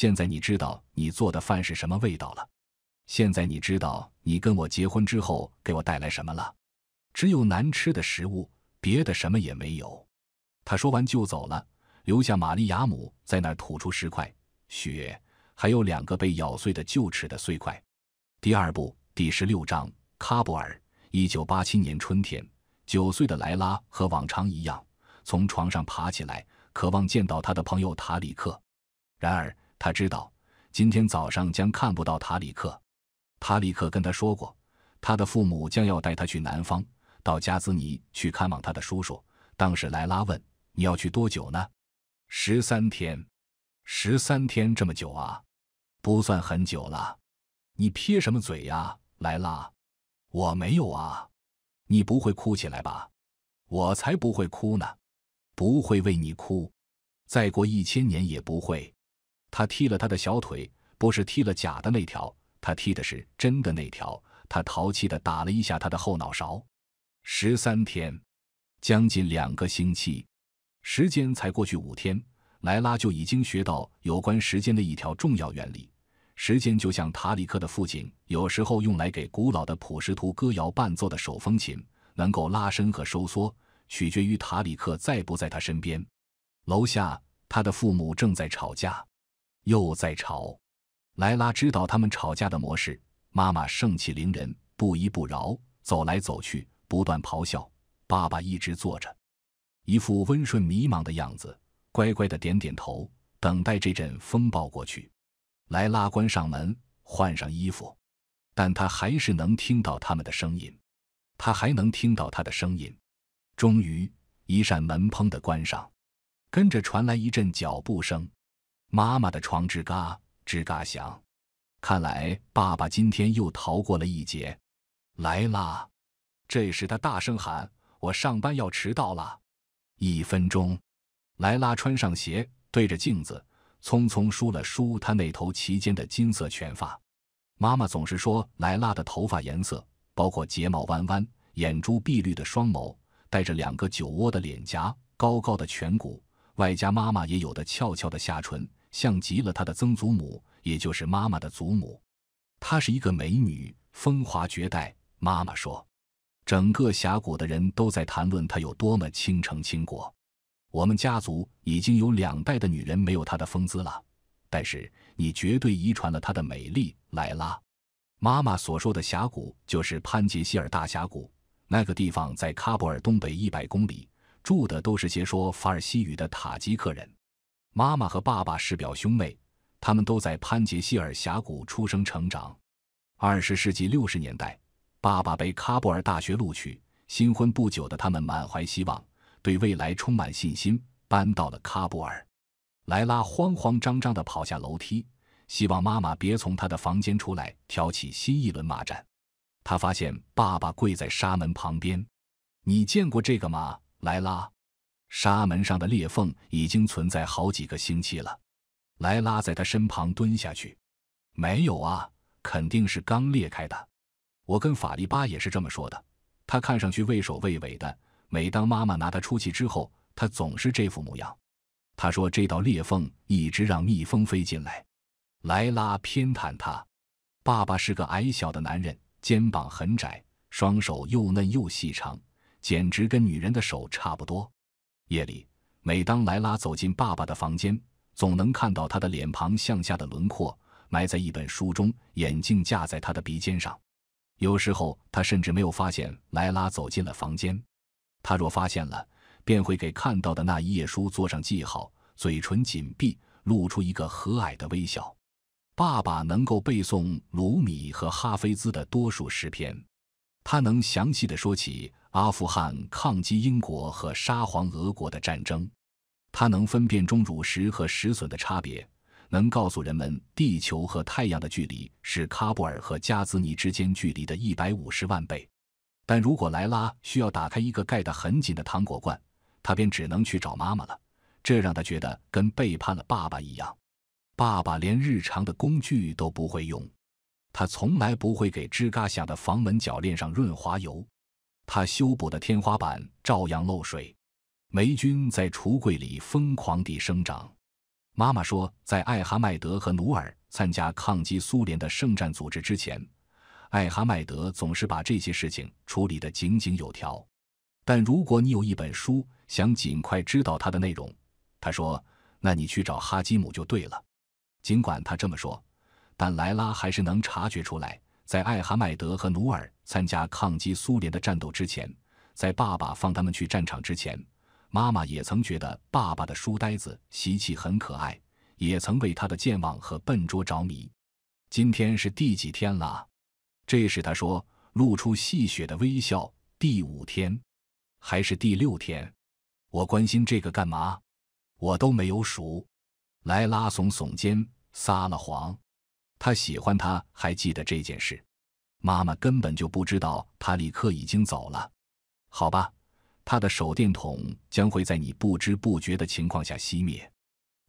现在你知道你做的饭是什么味道了，现在你知道你跟我结婚之后给我带来什么了，只有难吃的食物，别的什么也没有。他说完就走了，留下玛丽亚姆在那儿吐出石块、血，还有两个被咬碎的臼齿的碎块。第二部第十六章：喀布尔，一九八七年春天，九岁的莱拉和往常一样从床上爬起来，渴望见到他的朋友塔里克，然而。他知道，今天早上将看不到塔里克。塔里克跟他说过，他的父母将要带他去南方，到加兹尼去看望他的叔叔。当时莱拉问：“你要去多久呢？”“十三天。”“十三天这么久啊？不算很久了。”“你撇什么嘴呀，莱拉？”“我没有啊。”“你不会哭起来吧？”“我才不会哭呢，不会为你哭，再过一千年也不会。”他踢了他的小腿，不是踢了假的那条，他踢的是真的那条。他淘气的打了一下他的后脑勺。十三天，将近两个星期，时间才过去五天，莱拉就已经学到有关时间的一条重要原理：时间就像塔里克的父亲有时候用来给古老的普什图歌谣伴奏的手风琴，能够拉伸和收缩，取决于塔里克在不在他身边。楼下，他的父母正在吵架。又在吵，莱拉知道他们吵架的模式：妈妈盛气凌人，不依不饶，走来走去，不断咆哮；爸爸一直坐着，一副温顺迷茫的样子，乖乖的点点头，等待这阵风暴过去。莱拉关上门，换上衣服，但她还是能听到他们的声音，她还能听到他的声音。终于，一扇门砰的关上，跟着传来一阵脚步声。妈妈的床吱嘎吱嘎响，看来爸爸今天又逃过了一劫。莱拉，这时他大声喊：“我上班要迟到了！”一分钟，莱拉穿上鞋，对着镜子，匆匆梳了梳她那头齐肩的金色卷发。妈妈总是说莱拉的头发颜色，包括睫毛弯弯、眼珠碧绿的双眸，带着两个酒窝的脸颊，高高的颧骨，外加妈妈也有的翘翘的下唇。像极了他的曾祖母，也就是妈妈的祖母，她是一个美女，风华绝代。妈妈说，整个峡谷的人都在谈论她有多么倾城倾国。我们家族已经有两代的女人没有她的风姿了，但是你绝对遗传了她的美丽，莱拉。妈妈所说的峡谷就是潘杰希尔大峡谷，那个地方在喀布尔东北一百公里，住的都是些说法尔西语的塔吉克人。妈妈和爸爸是表兄妹，他们都在潘杰希尔峡谷出生成长。二十世纪六十年代，爸爸被喀布尔大学录取，新婚不久的他们满怀希望，对未来充满信心，搬到了喀布尔。莱拉慌慌张张地跑下楼梯，希望妈妈别从她的房间出来挑起新一轮骂战。她发现爸爸跪在沙门旁边，“你见过这个吗，莱拉？”纱门上的裂缝已经存在好几个星期了。莱拉在他身旁蹲下去：“没有啊，肯定是刚裂开的。我跟法利巴也是这么说的。他看上去畏首畏尾的。每当妈妈拿他出气之后，他总是这副模样。他说这道裂缝一直让蜜蜂飞进来。莱拉偏袒他。爸爸是个矮小的男人，肩膀很窄，双手又嫩又细长，简直跟女人的手差不多。”夜里，每当莱拉走进爸爸的房间，总能看到他的脸庞向下的轮廓埋在一本书中，眼镜架在他的鼻尖上。有时候，他甚至没有发现莱拉走进了房间。他若发现了，便会给看到的那一页书做上记号，嘴唇紧闭，露出一个和蔼的微笑。爸爸能够背诵鲁米和哈菲兹的多数诗篇。他能详细的说起阿富汗抗击英国和沙皇俄国的战争，他能分辨钟乳石和石笋的差别，能告诉人们地球和太阳的距离是喀布尔和加兹尼之间距离的一百五十万倍。但如果莱拉需要打开一个盖得很紧的糖果罐，他便只能去找妈妈了，这让他觉得跟背叛了爸爸一样。爸爸连日常的工具都不会用。他从来不会给吱嘎响的房门铰链上润滑油，他修补的天花板照样漏水，霉菌在橱柜里疯狂地生长。妈妈说，在艾哈迈德和努尔参加抗击苏联的圣战组织之前，艾哈迈德总是把这些事情处理得井井有条。但如果你有一本书想尽快知道它的内容，他说：“那你去找哈基姆就对了。”尽管他这么说。但莱拉还是能察觉出来，在艾哈迈德和努尔参加抗击苏联的战斗之前，在爸爸放他们去战场之前，妈妈也曾觉得爸爸的书呆子习气很可爱，也曾为他的健忘和笨拙着迷。今天是第几天了？这时他说，露出戏谑的微笑。第五天，还是第六天？我关心这个干嘛？我都没有数。莱拉耸耸肩，撒了谎。他喜欢他，还记得这件事。妈妈根本就不知道塔里克已经走了。好吧，他的手电筒将会在你不知不觉的情况下熄灭。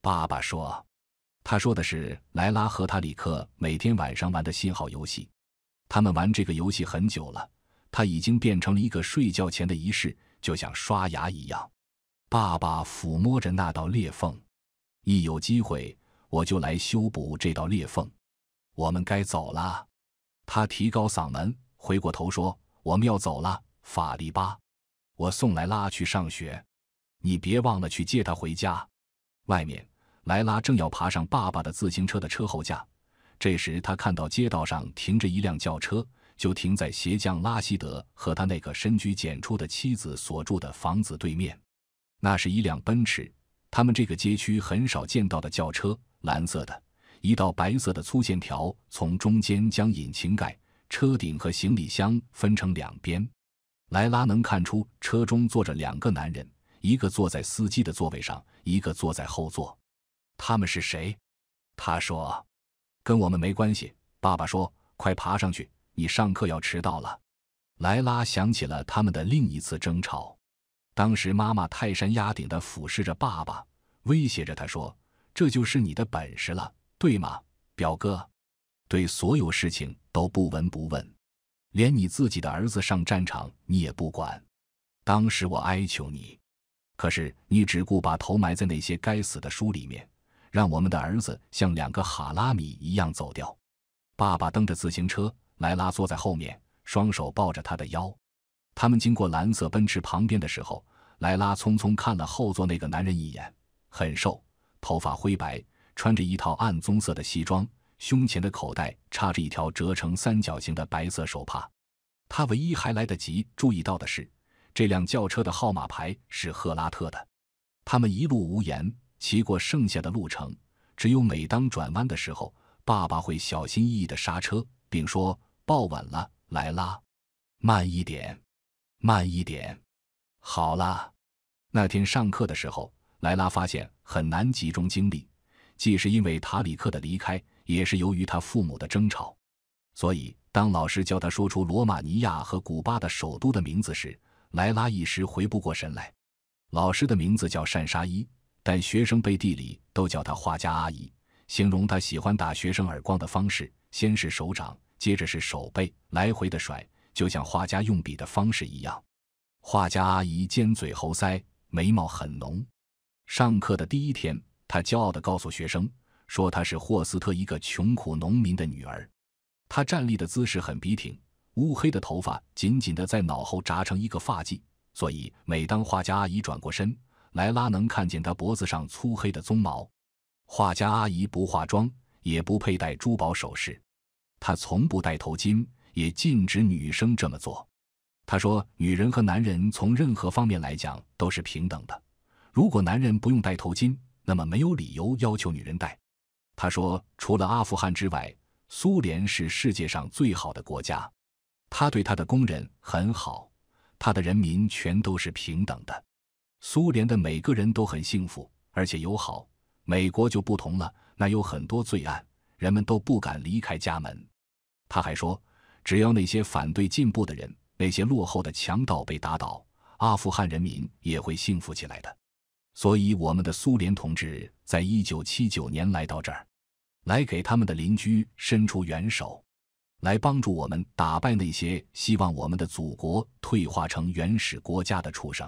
爸爸说：“他说的是莱拉和塔里克每天晚上玩的信号游戏。他们玩这个游戏很久了，他已经变成了一个睡觉前的仪式，就像刷牙一样。”爸爸抚摸着那道裂缝。一有机会，我就来修补这道裂缝。我们该走了，他提高嗓门，回过头说：“我们要走了，法利巴，我送莱拉去上学，你别忘了去接她回家。”外面，莱拉正要爬上爸爸的自行车的车后架，这时他看到街道上停着一辆轿车，就停在鞋匠拉希德和他那个深居简出的妻子所住的房子对面。那是一辆奔驰，他们这个街区很少见到的轿车，蓝色的。一道白色的粗线条从中间将引擎盖、车顶和行李箱分成两边。莱拉能看出车中坐着两个男人，一个坐在司机的座位上，一个坐在后座。他们是谁？他说：“跟我们没关系。”爸爸说：“快爬上去，你上课要迟到了。”莱拉想起了他们的另一次争吵，当时妈妈泰山压顶地俯视着爸爸，威胁着他说：“这就是你的本事了。”对吗，表哥？对所有事情都不闻不问，连你自己的儿子上战场你也不管。当时我哀求你，可是你只顾把头埋在那些该死的书里面，让我们的儿子像两个哈拉米一样走掉。爸爸蹬着自行车，莱拉坐在后面，双手抱着他的腰。他们经过蓝色奔驰旁边的时候，莱拉匆匆看了后座那个男人一眼，很瘦，头发灰白。穿着一套暗棕色的西装，胸前的口袋插着一条折成三角形的白色手帕。他唯一还来得及注意到的是，这辆轿车的号码牌是赫拉特的。他们一路无言，骑过剩下的路程。只有每当转弯的时候，爸爸会小心翼翼地刹车，并说：“抱稳了，莱拉，慢一点，慢一点，好啦，那天上课的时候，莱拉发现很难集中精力。既是因为塔里克的离开，也是由于他父母的争吵，所以当老师叫他说出罗马尼亚和古巴的首都的名字时，莱拉一时回不过神来。老师的名字叫善沙伊，但学生背地里都叫他画家阿姨，形容他喜欢打学生耳光的方式：先是手掌，接着是手背，来回的甩，就像画家用笔的方式一样。画家阿姨尖嘴猴腮，眉毛很浓。上课的第一天。他骄傲地告诉学生，说她是霍斯特一个穷苦农民的女儿。她站立的姿势很笔挺，乌黑的头发紧紧地在脑后扎成一个发髻，所以每当画家阿姨转过身，莱拉能看见她脖子上粗黑的鬃毛。画家阿姨不化妆，也不佩戴珠宝首饰，她从不戴头巾，也禁止女生这么做。她说：“女人和男人从任何方面来讲都是平等的，如果男人不用戴头巾。”那么没有理由要求女人带。他说，除了阿富汗之外，苏联是世界上最好的国家。他对他的工人很好，他的人民全都是平等的。苏联的每个人都很幸福，而且友好。美国就不同了，那有很多罪案，人们都不敢离开家门。他还说，只要那些反对进步的人，那些落后的强盗被打倒，阿富汗人民也会幸福起来的。所以，我们的苏联同志在一九七九年来到这儿，来给他们的邻居伸出援手，来帮助我们打败那些希望我们的祖国退化成原始国家的畜生。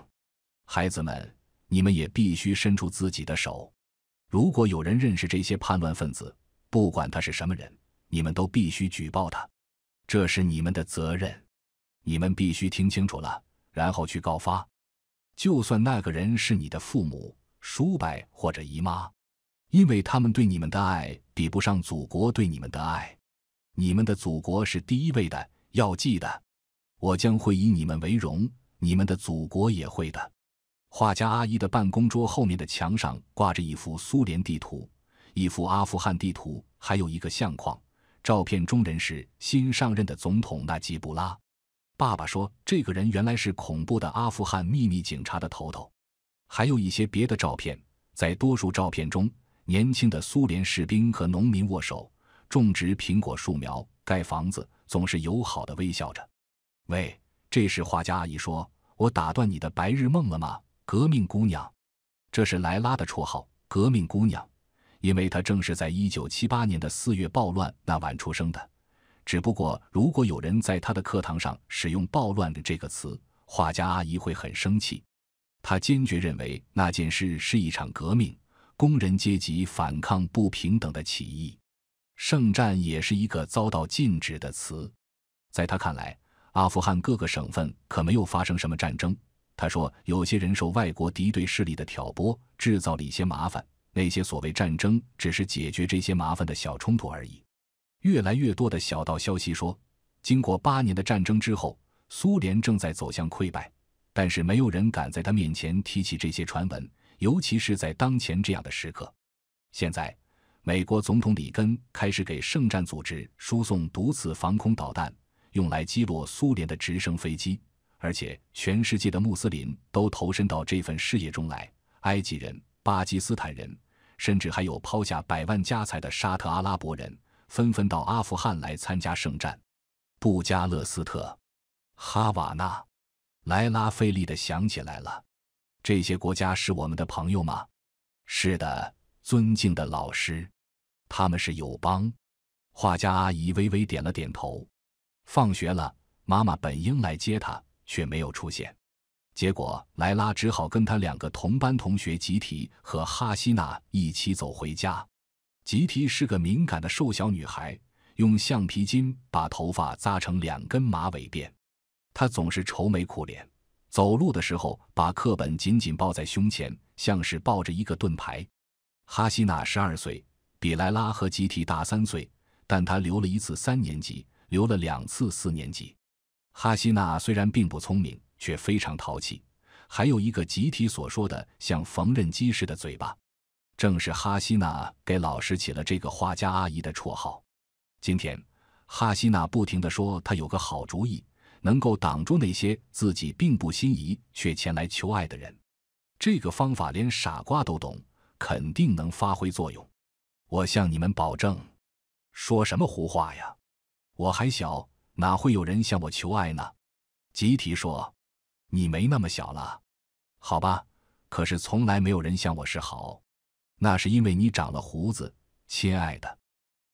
孩子们，你们也必须伸出自己的手。如果有人认识这些叛乱分子，不管他是什么人，你们都必须举报他。这是你们的责任。你们必须听清楚了，然后去告发。就算那个人是你的父母、叔伯或者姨妈，因为他们对你们的爱比不上祖国对你们的爱，你们的祖国是第一位的。要记得，我将会以你们为荣，你们的祖国也会的。画家阿姨的办公桌后面的墙上挂着一幅苏联地图、一幅阿富汗地图，还有一个相框，照片中人是新上任的总统纳吉布拉。爸爸说：“这个人原来是恐怖的阿富汗秘密警察的头头。”还有一些别的照片，在多数照片中，年轻的苏联士兵和农民握手，种植苹果树苗，盖房子，总是友好的微笑着。喂，这是画家阿姨说：“我打断你的白日梦了吗，革命姑娘？”这是莱拉的绰号“革命姑娘”，因为她正是在一九七八年的四月暴乱那晚出生的。只不过，如果有人在他的课堂上使用“暴乱”的这个词，画家阿姨会很生气。他坚决认为那件事是一场革命，工人阶级反抗不平等的起义。圣战也是一个遭到禁止的词。在他看来，阿富汗各个省份可没有发生什么战争。他说，有些人受外国敌对势力的挑拨，制造了一些麻烦。那些所谓战争，只是解决这些麻烦的小冲突而已。越来越多的小道消息说，经过八年的战争之后，苏联正在走向溃败。但是没有人敢在他面前提起这些传闻，尤其是在当前这样的时刻。现在，美国总统里根开始给圣战组织输送毒刺防空导弹，用来击落苏联的直升飞机。而且，全世界的穆斯林都投身到这份事业中来：埃及人、巴基斯坦人，甚至还有抛下百万家财的沙特阿拉伯人。纷纷到阿富汗来参加圣战，布加勒斯特，哈瓦那，莱拉费力的想起来了。这些国家是我们的朋友吗？是的，尊敬的老师，他们是友邦。画家阿姨微微点了点头。放学了，妈妈本应来接他，却没有出现。结果莱拉只好跟他两个同班同学集体和哈希娜一起走回家。吉提是个敏感的瘦小女孩，用橡皮筋把头发扎成两根马尾辫。她总是愁眉苦脸，走路的时候把课本紧紧抱在胸前，像是抱着一个盾牌。哈希娜十二岁，比莱拉和吉提大三岁，但她留了一次三年级，留了两次四年级。哈希娜虽然并不聪明，却非常淘气，还有一个吉提所说的像缝纫机似的嘴巴。正是哈希娜给老师起了这个花家阿姨的绰号。今天，哈希娜不停的说，她有个好主意，能够挡住那些自己并不心仪却前来求爱的人。这个方法连傻瓜都懂，肯定能发挥作用。我向你们保证。说什么胡话呀？我还小，哪会有人向我求爱呢？集体说：“你没那么小了。”好吧，可是从来没有人向我示好。那是因为你长了胡子，亲爱的。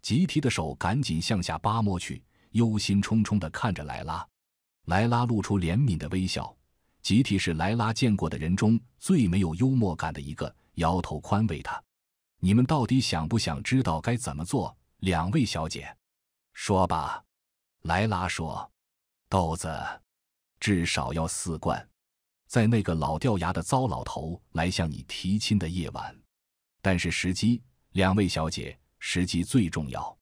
吉提的手赶紧向下扒摸去，忧心忡忡的看着莱拉。莱拉露出怜悯的微笑。吉提是莱拉见过的人中最没有幽默感的一个，摇头宽慰他：“你们到底想不想知道该怎么做？”两位小姐，说吧。莱拉说：“豆子，至少要四罐。在那个老掉牙的糟老头来向你提亲的夜晚。”但是时机，两位小姐，时机最重要。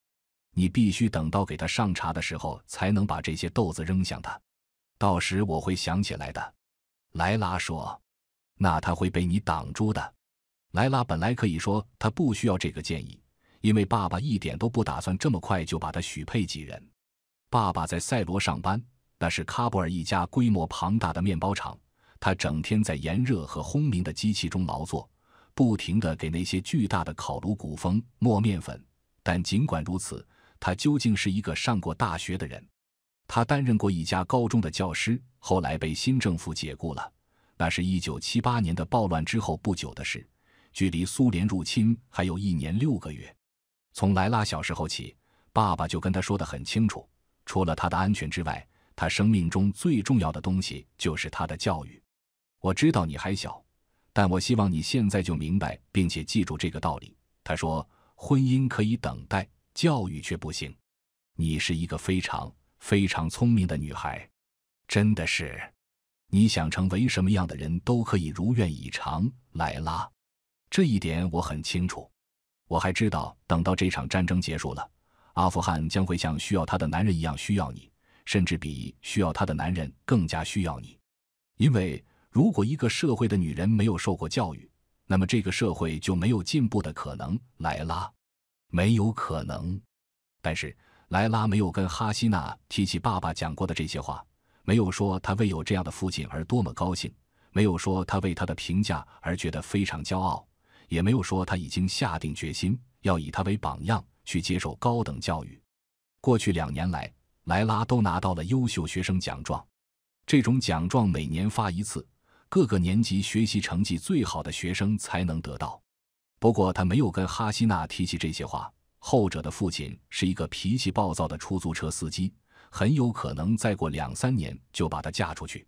你必须等到给他上茶的时候，才能把这些豆子扔向他。到时我会想起来的，莱拉说。那他会被你挡住的。莱拉本来可以说他不需要这个建议，因为爸爸一点都不打算这么快就把他许配几人。爸爸在赛罗上班，那是喀布尔一家规模庞大的面包厂，他整天在炎热和轰鸣的机器中劳作。不停地给那些巨大的烤炉鼓风、磨面粉，但尽管如此，他究竟是一个上过大学的人。他担任过一家高中的教师，后来被新政府解雇了。那是一九七八年的暴乱之后不久的事，距离苏联入侵还有一年六个月。从莱拉小时候起，爸爸就跟他说得很清楚：除了他的安全之外，他生命中最重要的东西就是他的教育。我知道你还小。但我希望你现在就明白，并且记住这个道理。他说：“婚姻可以等待，教育却不行。”你是一个非常非常聪明的女孩，真的是。你想成为什么样的人都可以如愿以偿。莱拉，这一点我很清楚。我还知道，等到这场战争结束了，阿富汗将会像需要他的男人一样需要你，甚至比需要他的男人更加需要你，因为。如果一个社会的女人没有受过教育，那么这个社会就没有进步的可能。莱拉，没有可能。但是莱拉没有跟哈希娜提起爸爸讲过的这些话，没有说他为有这样的父亲而多么高兴，没有说他为他的评价而觉得非常骄傲，也没有说他已经下定决心要以他为榜样去接受高等教育。过去两年来，莱拉都拿到了优秀学生奖状，这种奖状每年发一次。各个年级学习成绩最好的学生才能得到。不过他没有跟哈希娜提起这些话。后者的父亲是一个脾气暴躁的出租车司机，很有可能再过两三年就把她嫁出去。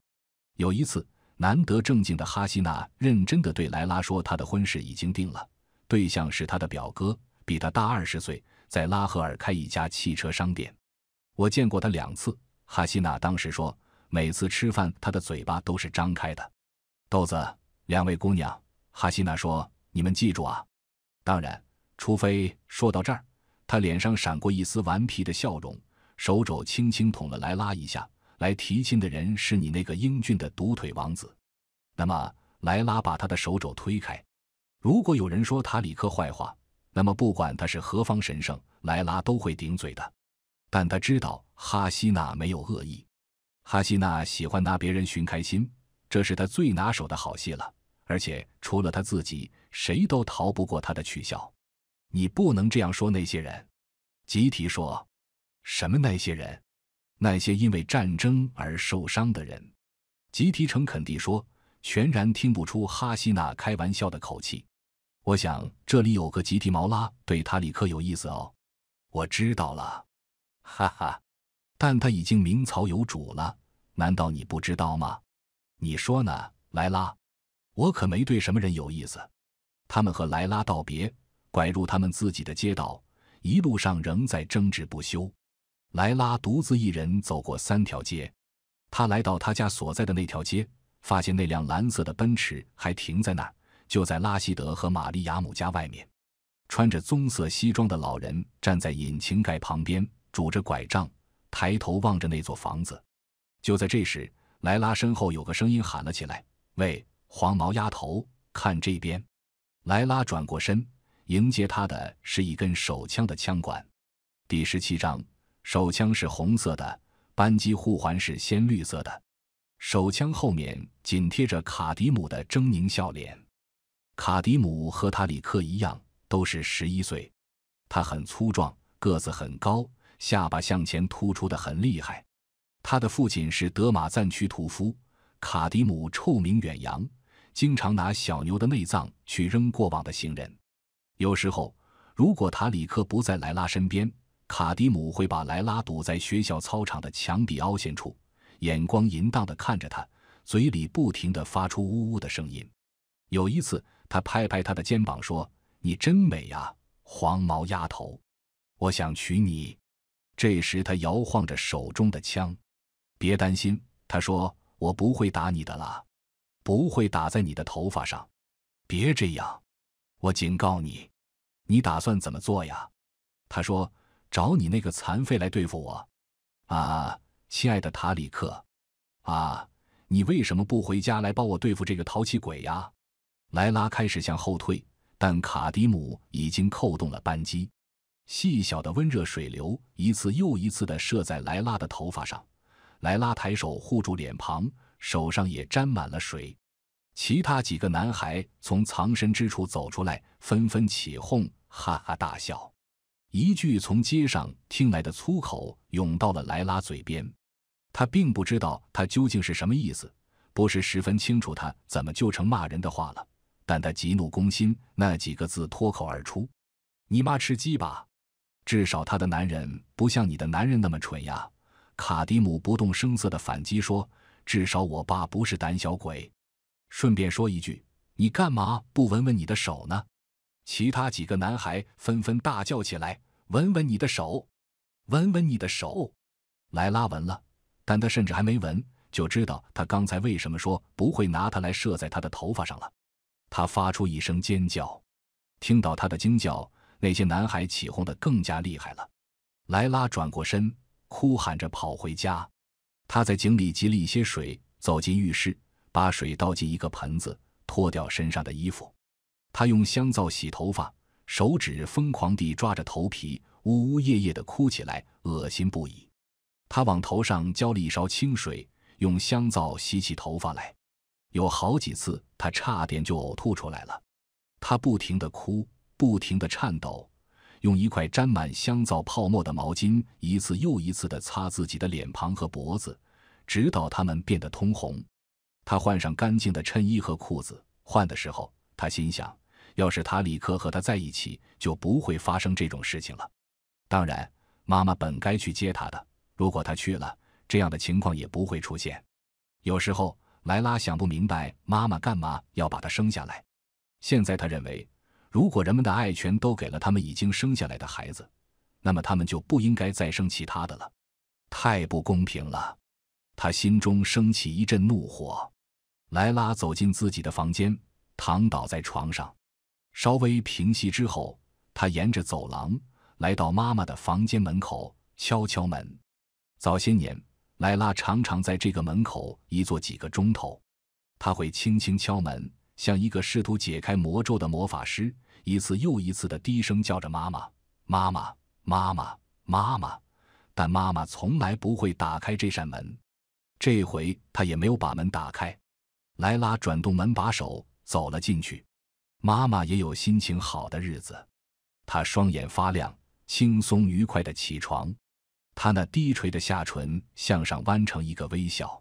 有一次，难得正经的哈希娜认真的对莱拉说：“她的婚事已经定了，对象是她的表哥，比她大二十岁，在拉合尔开一家汽车商店。我见过他两次。”哈希娜当时说：“每次吃饭，他的嘴巴都是张开的。”豆子，两位姑娘，哈希娜说：“你们记住啊，当然，除非说到这儿，他脸上闪过一丝顽皮的笑容，手肘轻轻捅了莱拉一下。来提亲的人是你那个英俊的独腿王子。那么，莱拉把他的手肘推开。如果有人说塔里克坏话，那么不管他是何方神圣，莱拉都会顶嘴的。但他知道哈希娜没有恶意。哈希娜喜欢拿别人寻开心。”这是他最拿手的好戏了，而且除了他自己，谁都逃不过他的取笑。你不能这样说那些人，吉提说。什么那些人？那些因为战争而受伤的人。吉提诚恳地说，全然听不出哈希娜开玩笑的口气。我想这里有个吉提毛拉对塔里克有意思哦。我知道了，哈哈。但他已经名草有主了，难道你不知道吗？你说呢，莱拉？我可没对什么人有意思。他们和莱拉道别，拐入他们自己的街道，一路上仍在争执不休。莱拉独自一人走过三条街，他来到他家所在的那条街，发现那辆蓝色的奔驰还停在那儿，就在拉希德和玛丽亚姆家外面。穿着棕色西装的老人站在引擎盖旁边，拄着拐杖，抬头望着那座房子。就在这时。莱拉身后有个声音喊了起来：“喂，黄毛丫头，看这边！”莱拉转过身，迎接他的是一根手枪的枪管。第十七章，手枪是红色的，扳机护环是鲜绿色的。手枪后面紧贴着卡迪姆的狰狞笑脸。卡迪姆和塔里克一样，都是十一岁。他很粗壮，个子很高，下巴向前突出的很厉害。他的父亲是德马赞区屠夫卡迪姆，臭名远扬，经常拿小牛的内脏去扔过往的行人。有时候，如果塔里克不在莱拉身边，卡迪姆会把莱拉堵在学校操场的墙壁凹陷处，眼光淫荡地看着他，嘴里不停地发出呜呜的声音。有一次，他拍拍他的肩膀说：“你真美呀，黄毛丫头，我想娶你。”这时，他摇晃着手中的枪。别担心，他说：“我不会打你的啦，不会打在你的头发上。”别这样，我警告你。你打算怎么做呀？他说：“找你那个残废来对付我。”啊，亲爱的塔里克，啊，你为什么不回家来帮我对付这个淘气鬼呀？莱拉开始向后退，但卡迪姆已经扣动了扳机，细小的温热水流一次又一次的射在莱拉的头发上。莱拉抬手护住脸庞，手上也沾满了水。其他几个男孩从藏身之处走出来，纷纷起哄，哈哈大笑。一句从街上听来的粗口涌到了莱拉嘴边，他并不知道他究竟是什么意思，不是十分清楚他怎么就成骂人的话了。但他急怒攻心，那几个字脱口而出：“你妈吃鸡吧！至少他的男人不像你的男人那么蠢呀。”卡迪姆不动声色地反击说：“至少我爸不是胆小鬼。”顺便说一句，你干嘛不闻闻你的手呢？其他几个男孩纷纷大叫起来：“闻闻你的手，闻闻你的手！”莱拉闻了，但他甚至还没闻，就知道他刚才为什么说不会拿它来射在他的头发上了。他发出一声尖叫。听到他的惊叫，那些男孩起哄的更加厉害了。莱拉转过身。哭喊着跑回家，他在井里汲了一些水，走进浴室，把水倒进一个盆子，脱掉身上的衣服。他用香皂洗头发，手指疯狂地抓着头皮，呜呜咽咽地哭起来，恶心不已。他往头上浇了一勺清水，用香皂洗起头发来。有好几次，他差点就呕吐出来了。他不停地哭，不停地颤抖。用一块沾满香皂泡沫的毛巾，一次又一次地擦自己的脸庞和脖子，直到它们变得通红。他换上干净的衬衣和裤子。换的时候，他心想：要是塔里克和他在一起，就不会发生这种事情了。当然，妈妈本该去接他的。如果他去了，这样的情况也不会出现。有时候，莱拉想不明白，妈妈干嘛要把他生下来？现在，他认为。如果人们的爱全都给了他们已经生下来的孩子，那么他们就不应该再生其他的了，太不公平了。他心中升起一阵怒火。莱拉走进自己的房间，躺倒在床上。稍微平息之后，他沿着走廊来到妈妈的房间门口，敲敲门。早些年，莱拉常常在这个门口一坐几个钟头，他会轻轻敲门。像一个试图解开魔咒的魔法师，一次又一次的低声叫着“妈妈，妈妈，妈妈，妈妈”，但妈妈从来不会打开这扇门。这回他也没有把门打开。莱拉转动门把手，走了进去。妈妈也有心情好的日子，她双眼发亮，轻松愉快的起床。她那低垂的下唇向上弯成一个微笑。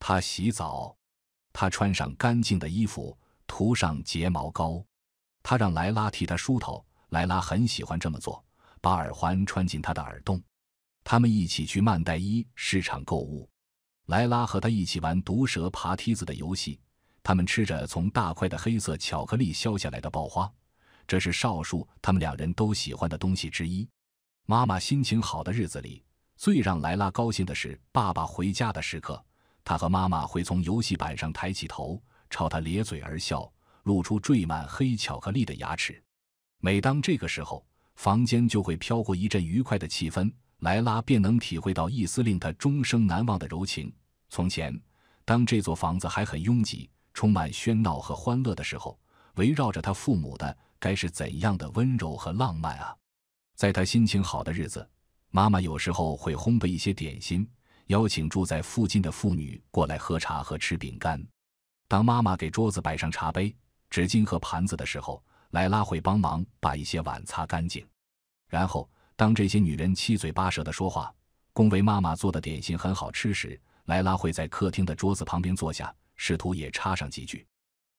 她洗澡，她穿上干净的衣服。涂上睫毛膏，他让莱拉替他梳头。莱拉很喜欢这么做，把耳环穿进他的耳洞。他们一起去曼黛伊市场购物。莱拉和他一起玩毒蛇爬梯子的游戏。他们吃着从大块的黑色巧克力削下来的爆花，这是少数他们两人都喜欢的东西之一。妈妈心情好的日子里，最让莱拉高兴的是爸爸回家的时刻。他和妈妈会从游戏板上抬起头。朝他咧嘴而笑，露出缀满黑巧克力的牙齿。每当这个时候，房间就会飘过一阵愉快的气氛，莱拉便能体会到一丝令他终生难忘的柔情。从前，当这座房子还很拥挤，充满喧闹和欢乐的时候，围绕着他父母的该是怎样的温柔和浪漫啊！在他心情好的日子，妈妈有时候会烘焙一些点心，邀请住在附近的妇女过来喝茶和吃饼干。当妈妈给桌子摆上茶杯、纸巾和盘子的时候，莱拉会帮忙把一些碗擦干净。然后，当这些女人七嘴八舌地说话，恭维妈妈做的点心很好吃时，莱拉会在客厅的桌子旁边坐下，试图也插上几句。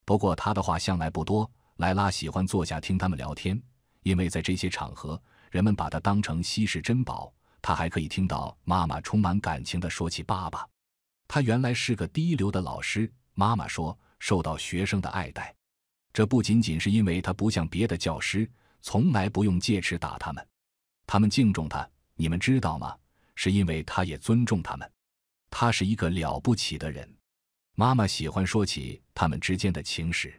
不过，她的话向来不多。莱拉喜欢坐下听他们聊天，因为在这些场合，人们把她当成稀世珍宝。她还可以听到妈妈充满感情地说起爸爸，他原来是个一流的老师。妈妈说：“受到学生的爱戴，这不仅仅是因为他不像别的教师，从来不用戒尺打他们，他们敬重他。你们知道吗？是因为他也尊重他们。他是一个了不起的人。”妈妈喜欢说起他们之间的情史。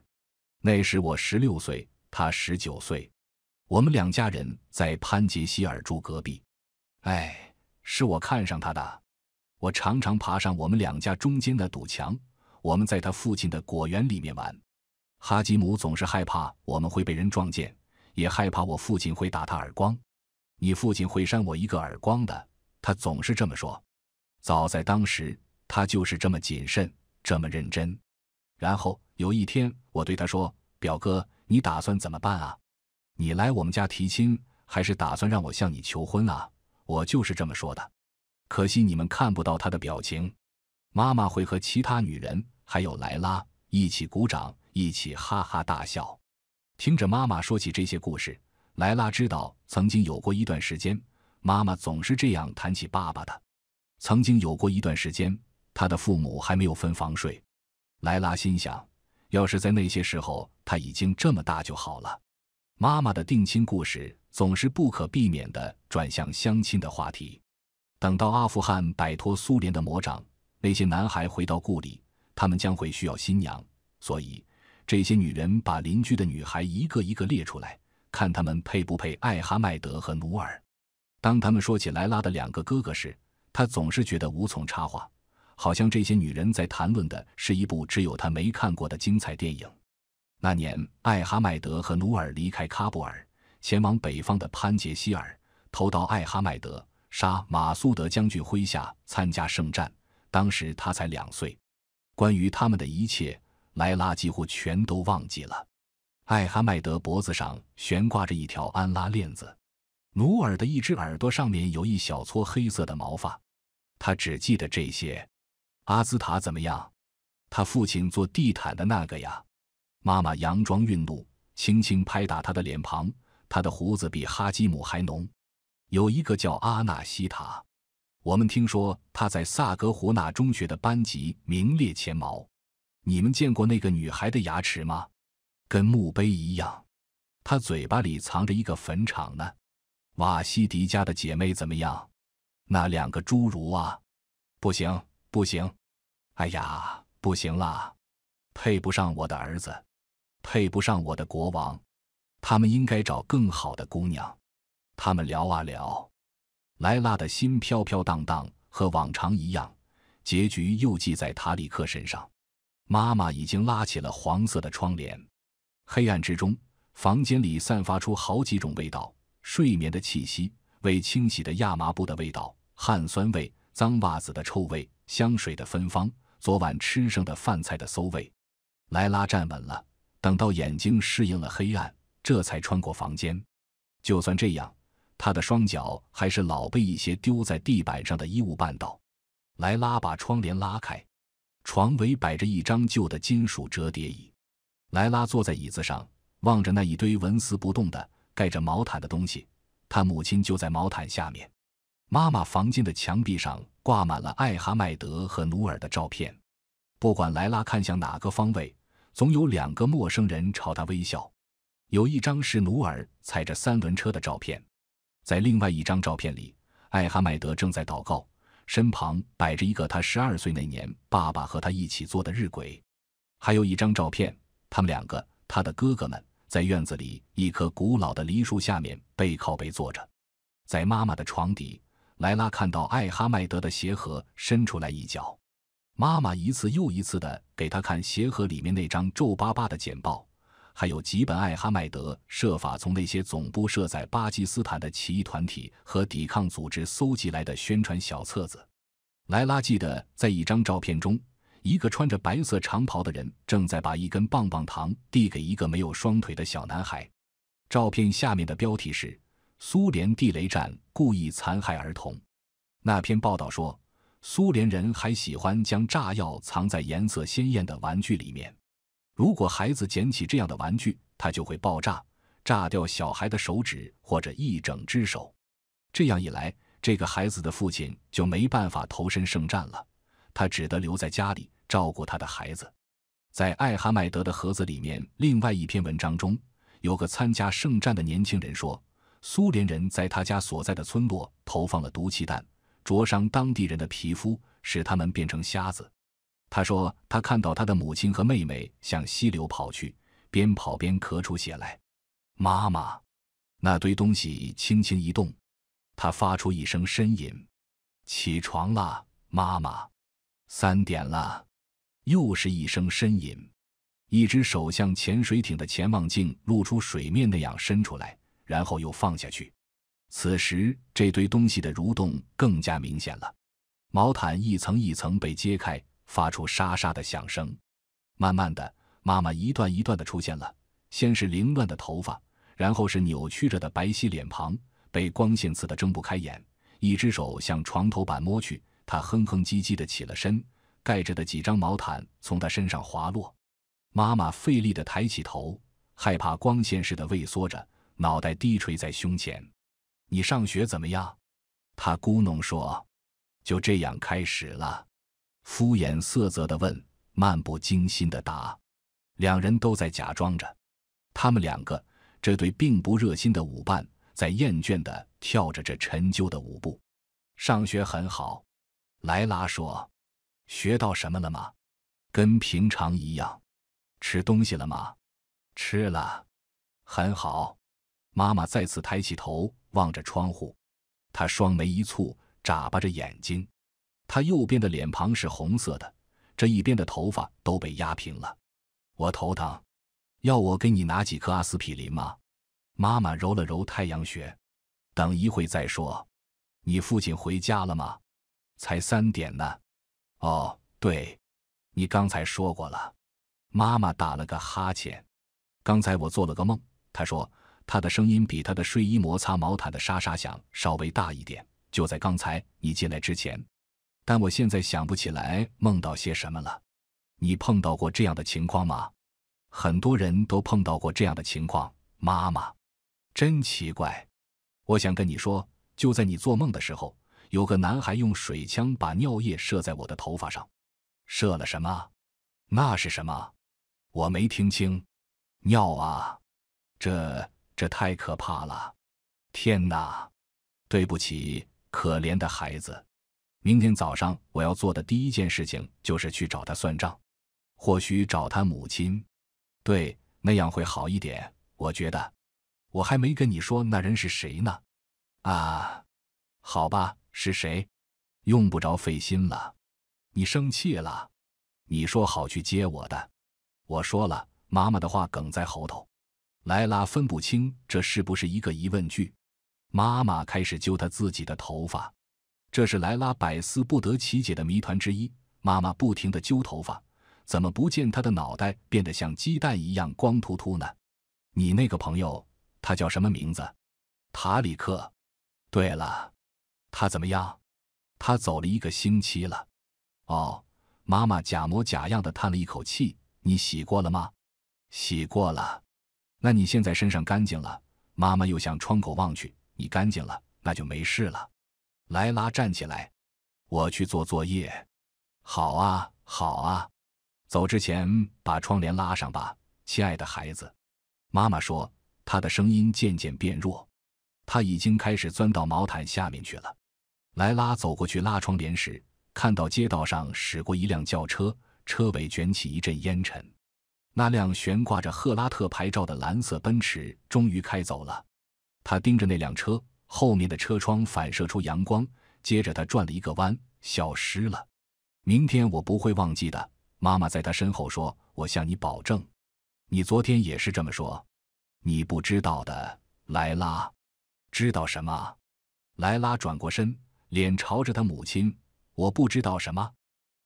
那时我十六岁，他十九岁，我们两家人在潘杰希尔住隔壁。哎，是我看上他的。我常常爬上我们两家中间那堵墙。我们在他父亲的果园里面玩，哈吉姆总是害怕我们会被人撞见，也害怕我父亲会打他耳光。你父亲会扇我一个耳光的，他总是这么说。早在当时，他就是这么谨慎，这么认真。然后有一天，我对他说：“表哥，你打算怎么办啊？你来我们家提亲，还是打算让我向你求婚啊？”我就是这么说的。可惜你们看不到他的表情。妈妈会和其他女人，还有莱拉一起鼓掌，一起哈哈大笑。听着妈妈说起这些故事，莱拉知道曾经有过一段时间，妈妈总是这样谈起爸爸的。曾经有过一段时间，她的父母还没有分房睡。莱拉心想，要是在那些时候，他已经这么大就好了。妈妈的定亲故事总是不可避免地转向相亲的话题。等到阿富汗摆脱苏联的魔掌。那些男孩回到故里，他们将会需要新娘，所以这些女人把邻居的女孩一个一个列出来，看他们配不配艾哈迈德和努尔。当他们说起莱拉的两个哥哥时，他总是觉得无从插话，好像这些女人在谈论的是一部只有他没看过的精彩电影。那年，艾哈迈德和努尔离开喀布尔，前往北方的潘杰希尔，投到艾哈迈德·沙马苏德将军麾下，参加圣战。当时他才两岁，关于他们的一切，莱拉几乎全都忘记了。艾哈迈德脖子上悬挂着一条安拉链子，努尔的一只耳朵上面有一小撮黑色的毛发，他只记得这些。阿兹塔怎么样？他父亲做地毯的那个呀？妈妈佯装愠怒，轻轻拍打他的脸庞。他的胡子比哈基姆还浓。有一个叫阿纳西塔。我们听说他在萨格胡纳中学的班级名列前茅。你们见过那个女孩的牙齿吗？跟墓碑一样。她嘴巴里藏着一个坟场呢。瓦西迪家的姐妹怎么样？那两个侏儒啊？不行，不行。哎呀，不行啦！配不上我的儿子，配不上我的国王。他们应该找更好的姑娘。他们聊啊聊。莱拉的心飘飘荡荡，和往常一样，结局又记在塔里克身上。妈妈已经拉起了黄色的窗帘，黑暗之中，房间里散发出好几种味道：睡眠的气息，未清洗的亚麻布的味道，汗酸味，脏袜子的臭味，香水的芬芳，昨晚吃剩的饭菜的馊味。莱拉站稳了，等到眼睛适应了黑暗，这才穿过房间。就算这样。他的双脚还是老被一些丢在地板上的衣物绊倒。莱拉把窗帘拉开，床尾摆着一张旧的金属折叠椅。莱拉坐在椅子上，望着那一堆纹丝不动的盖着毛毯的东西，他母亲就在毛毯下面。妈妈房间的墙壁上挂满了艾哈迈德和努尔的照片。不管莱拉看向哪个方位，总有两个陌生人朝他微笑。有一张是努尔踩着三轮车的照片。在另外一张照片里，艾哈迈德正在祷告，身旁摆着一个他十二岁那年爸爸和他一起做的日晷。还有一张照片，他们两个，他的哥哥们，在院子里一棵古老的梨树下面背靠背坐着。在妈妈的床底，莱拉看到艾哈迈德的鞋盒伸出来一角。妈妈一次又一次地给他看鞋盒里面那张皱巴巴的剪报。还有吉本艾哈迈德设法从那些总部设在巴基斯坦的起义团体和抵抗组织搜集来的宣传小册子。莱拉记得，在一张照片中，一个穿着白色长袍的人正在把一根棒棒糖递给一个没有双腿的小男孩。照片下面的标题是：“苏联地雷战故意残害儿童。”那篇报道说，苏联人还喜欢将炸药藏在颜色鲜艳的玩具里面。如果孩子捡起这样的玩具，它就会爆炸，炸掉小孩的手指或者一整只手。这样一来，这个孩子的父亲就没办法投身圣战了，他只得留在家里照顾他的孩子。在艾哈迈德的盒子里面，另外一篇文章中，有个参加圣战的年轻人说，苏联人在他家所在的村落投放了毒气弹，灼伤当地人的皮肤，使他们变成瞎子。他说：“他看到他的母亲和妹妹向溪流跑去，边跑边咳出血来。妈妈，那堆东西轻轻一动，他发出一声呻吟。起床啦，妈妈，三点了，又是一声呻吟。一只手像潜水艇的潜望镜露出水面那样伸出来，然后又放下去。此时，这堆东西的蠕动更加明显了，毛毯一层一层被揭开。”发出沙沙的响声，慢慢的，妈妈一段一段的出现了。先是凌乱的头发，然后是扭曲着的白皙脸庞，被光线刺得睁不开眼。一只手向床头板摸去，她哼哼唧唧的起了身，盖着的几张毛毯从她身上滑落。妈妈费力的抬起头，害怕光线似的畏缩着，脑袋低垂在胸前。“你上学怎么样？”她咕哝说，“就这样开始了。”敷衍色泽的问，漫不经心的答，两人都在假装着。他们两个，这对并不热心的舞伴，在厌倦的跳着这陈旧的舞步。上学很好，莱拉说。学到什么了吗？跟平常一样。吃东西了吗？吃了，很好。妈妈再次抬起头望着窗户，她双眉一蹙，眨巴着眼睛。他右边的脸庞是红色的，这一边的头发都被压平了。我头疼，要我给你拿几颗阿司匹林吗？妈妈揉了揉太阳穴，等一会再说。你父亲回家了吗？才三点呢。哦，对，你刚才说过了。妈妈打了个哈欠。刚才我做了个梦。她说，她的声音比她的睡衣摩擦毛毯的沙沙响稍微大一点，就在刚才你进来之前。但我现在想不起来梦到些什么了。你碰到过这样的情况吗？很多人都碰到过这样的情况。妈妈，真奇怪。我想跟你说，就在你做梦的时候，有个男孩用水枪把尿液射在我的头发上。射了什么？那是什么？我没听清。尿啊！这这太可怕了！天哪！对不起，可怜的孩子。明天早上我要做的第一件事情就是去找他算账，或许找他母亲，对，那样会好一点。我觉得，我还没跟你说那人是谁呢。啊，好吧，是谁？用不着费心了。你生气了？你说好去接我的。我说了，妈妈的话梗在喉头。莱拉分不清这是不是一个疑问句。妈妈开始揪她自己的头发。这是莱拉百思不得其解的谜团之一。妈妈不停的揪头发，怎么不见她的脑袋变得像鸡蛋一样光秃秃呢？你那个朋友，他叫什么名字？塔里克。对了，他怎么样？他走了一个星期了。哦，妈妈假模假样的叹了一口气。你洗过了吗？洗过了。那你现在身上干净了。妈妈又向窗口望去。你干净了，那就没事了。莱拉站起来，我去做作业。好啊，好啊。走之前把窗帘拉上吧，亲爱的孩子。妈妈说，她的声音渐渐变弱，她已经开始钻到毛毯下面去了。莱拉走过去拉窗帘时，看到街道上驶过一辆轿车，车尾卷起一阵烟尘。那辆悬挂着赫拉特牌照的蓝色奔驰终于开走了。他盯着那辆车。后面的车窗反射出阳光，接着他转了一个弯，消失了。明天我不会忘记的，妈妈在他身后说：“我向你保证。”你昨天也是这么说。你不知道的，莱拉。知道什么？莱拉转过身，脸朝着他母亲。我不知道什么。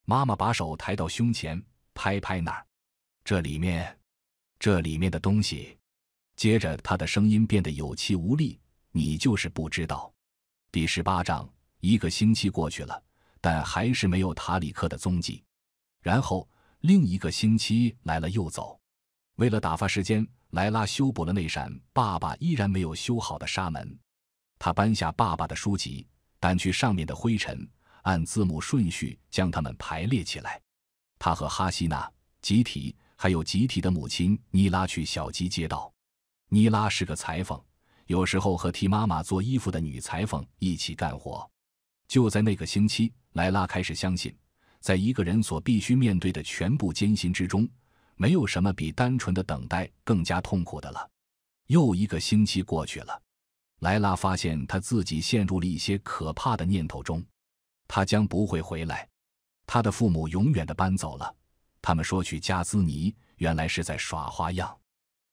妈妈把手抬到胸前，拍拍那儿。这里面，这里面的东西。接着，他的声音变得有气无力。你就是不知道。第十八章，一个星期过去了，但还是没有塔里克的踪迹。然后另一个星期来了又走。为了打发时间，莱拉修补了那扇爸爸依然没有修好的沙门。他搬下爸爸的书籍，掸去上面的灰尘，按字母顺序将它们排列起来。他和哈希娜、集体还有集体的母亲妮拉去小鸡街道。妮拉是个裁缝。有时候和替妈妈做衣服的女裁缝一起干活。就在那个星期，莱拉开始相信，在一个人所必须面对的全部艰辛之中，没有什么比单纯的等待更加痛苦的了。又一个星期过去了，莱拉发现她自己陷入了一些可怕的念头中：她将不会回来，她的父母永远的搬走了。他们说去加兹尼，原来是在耍花样，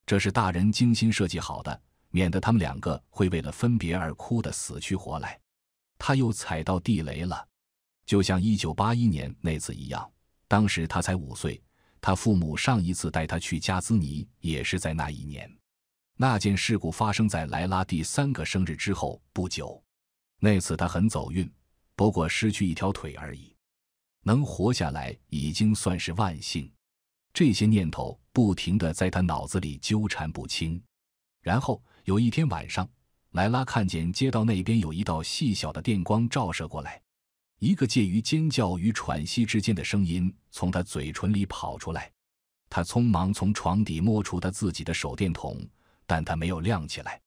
这是大人精心设计好的。免得他们两个会为了分别而哭得死去活来，他又踩到地雷了，就像一九八一年那次一样。当时他才五岁，他父母上一次带他去加兹尼也是在那一年。那件事故发生在莱拉第三个生日之后不久。那次他很走运，不过失去一条腿而已，能活下来已经算是万幸。这些念头不停地在他脑子里纠缠不清，然后。有一天晚上，莱拉看见街道那边有一道细小的电光照射过来，一个介于尖叫与喘息之间的声音从他嘴唇里跑出来。他匆忙从床底摸出他自己的手电筒，但他没有亮起来。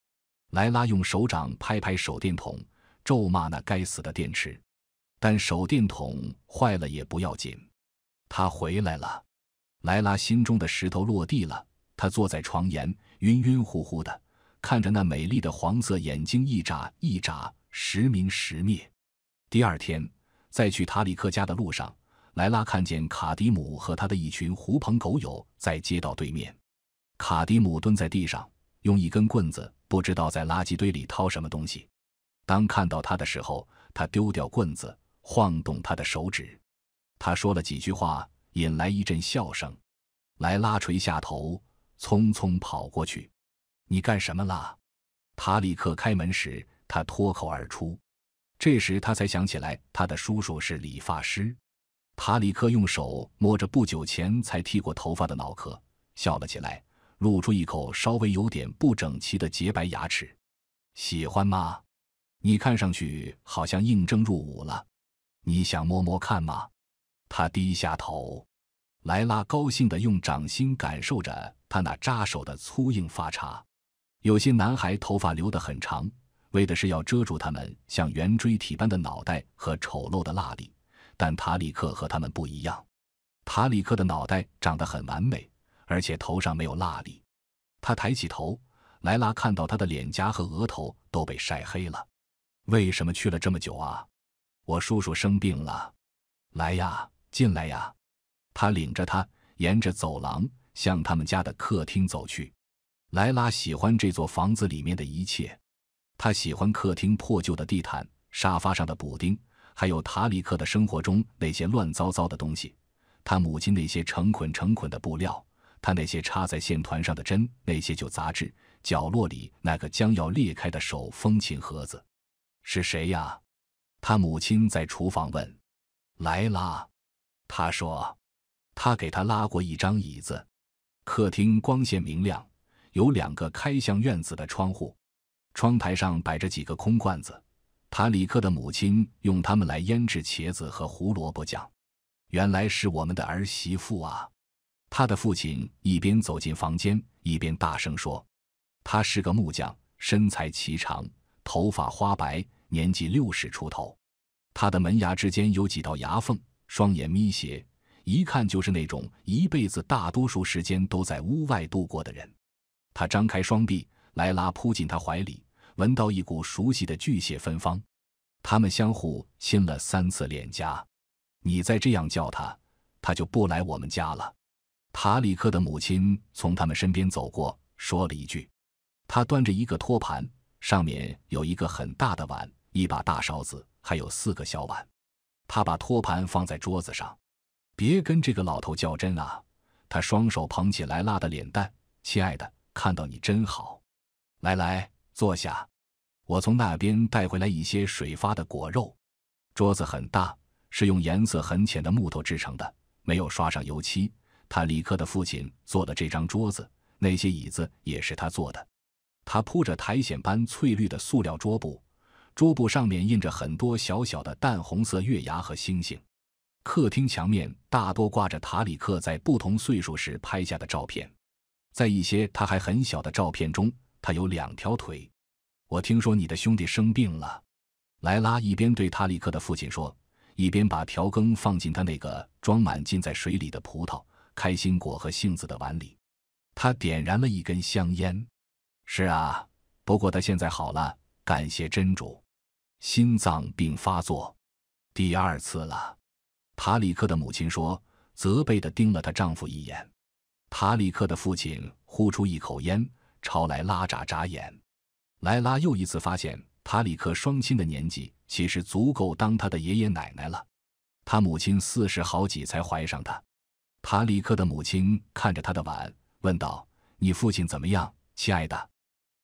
莱拉用手掌拍拍手电筒，咒骂那该死的电池。但手电筒坏了也不要紧。他回来了，莱拉心中的石头落地了。他坐在床沿，晕晕乎乎的。看着那美丽的黄色眼睛一眨一眨，时明时灭。第二天，在去塔里克家的路上，莱拉看见卡迪姆和他的一群狐朋狗友在街道对面。卡迪姆蹲在地上，用一根棍子不知道在垃圾堆里掏什么东西。当看到他的时候，他丢掉棍子，晃动他的手指。他说了几句话，引来一阵笑声。莱拉垂下头，匆匆跑过去。你干什么啦，塔里克开门时，他脱口而出。这时他才想起来，他的叔叔是理发师。塔里克用手摸着不久前才剃过头发的脑壳，笑了起来，露出一口稍微有点不整齐的洁白牙齿。喜欢吗？你看上去好像应征入伍了。你想摸摸看吗？他低下头，莱拉高兴地用掌心感受着他那扎手的粗硬发茬。有些男孩头发留得很长，为的是要遮住他们像圆锥体般的脑袋和丑陋的蜡粒。但塔里克和他们不一样，塔里克的脑袋长得很完美，而且头上没有蜡粒。他抬起头，莱拉看到他的脸颊和额头都被晒黑了。为什么去了这么久啊？我叔叔生病了。来呀，进来呀。他领着他沿着走廊向他们家的客厅走去。莱拉喜欢这座房子里面的一切，她喜欢客厅破旧的地毯、沙发上的补丁，还有塔里克的生活中那些乱糟糟的东西，他母亲那些成捆成捆的布料，他那些插在线团上的针，那些旧杂志，角落里那个将要裂开的手风琴盒子，是谁呀？他母亲在厨房问，莱拉，他说，他给他拉过一张椅子，客厅光线明亮。有两个开向院子的窗户，窗台上摆着几个空罐子。塔里克的母亲用它们来腌制茄子和胡萝卜酱。原来是我们的儿媳妇啊！他的父亲一边走进房间，一边大声说：“他是个木匠，身材颀长，头发花白，年纪六十出头。他的门牙之间有几道牙缝，双眼眯斜，一看就是那种一辈子大多数时间都在屋外度过的人。”他张开双臂，莱拉扑进他怀里，闻到一股熟悉的巨蟹芬芳。他们相互亲了三次脸颊。你再这样叫他，他就不来我们家了。塔里克的母亲从他们身边走过，说了一句：“他端着一个托盘，上面有一个很大的碗，一把大勺子，还有四个小碗。”他把托盘放在桌子上。“别跟这个老头较真啊！”他双手捧起莱拉的脸蛋，亲爱的。看到你真好，来来，坐下。我从那边带回来一些水发的果肉。桌子很大，是用颜色很浅的木头制成的，没有刷上油漆。塔里克的父亲做的这张桌子，那些椅子也是他做的。他铺着苔藓般翠绿的塑料桌布，桌布上面印着很多小小的淡红色月牙和星星。客厅墙面大多挂着塔里克在不同岁数时拍下的照片。在一些他还很小的照片中，他有两条腿。我听说你的兄弟生病了，莱拉一边对塔里克的父亲说，一边把调羹放进他那个装满浸在水里的葡萄、开心果和杏子的碗里。他点燃了一根香烟。是啊，不过他现在好了，感谢真主。心脏病发作，第二次了。塔里克的母亲说，责备地盯了她丈夫一眼。塔里克的父亲呼出一口烟，朝莱拉眨眨眼。莱拉又一次发现，塔里克双亲的年纪其实足够当他的爷爷奶奶了。他母亲四十好几才怀上他。塔里克的母亲看着他的碗，问道：“你父亲怎么样，亲爱的？”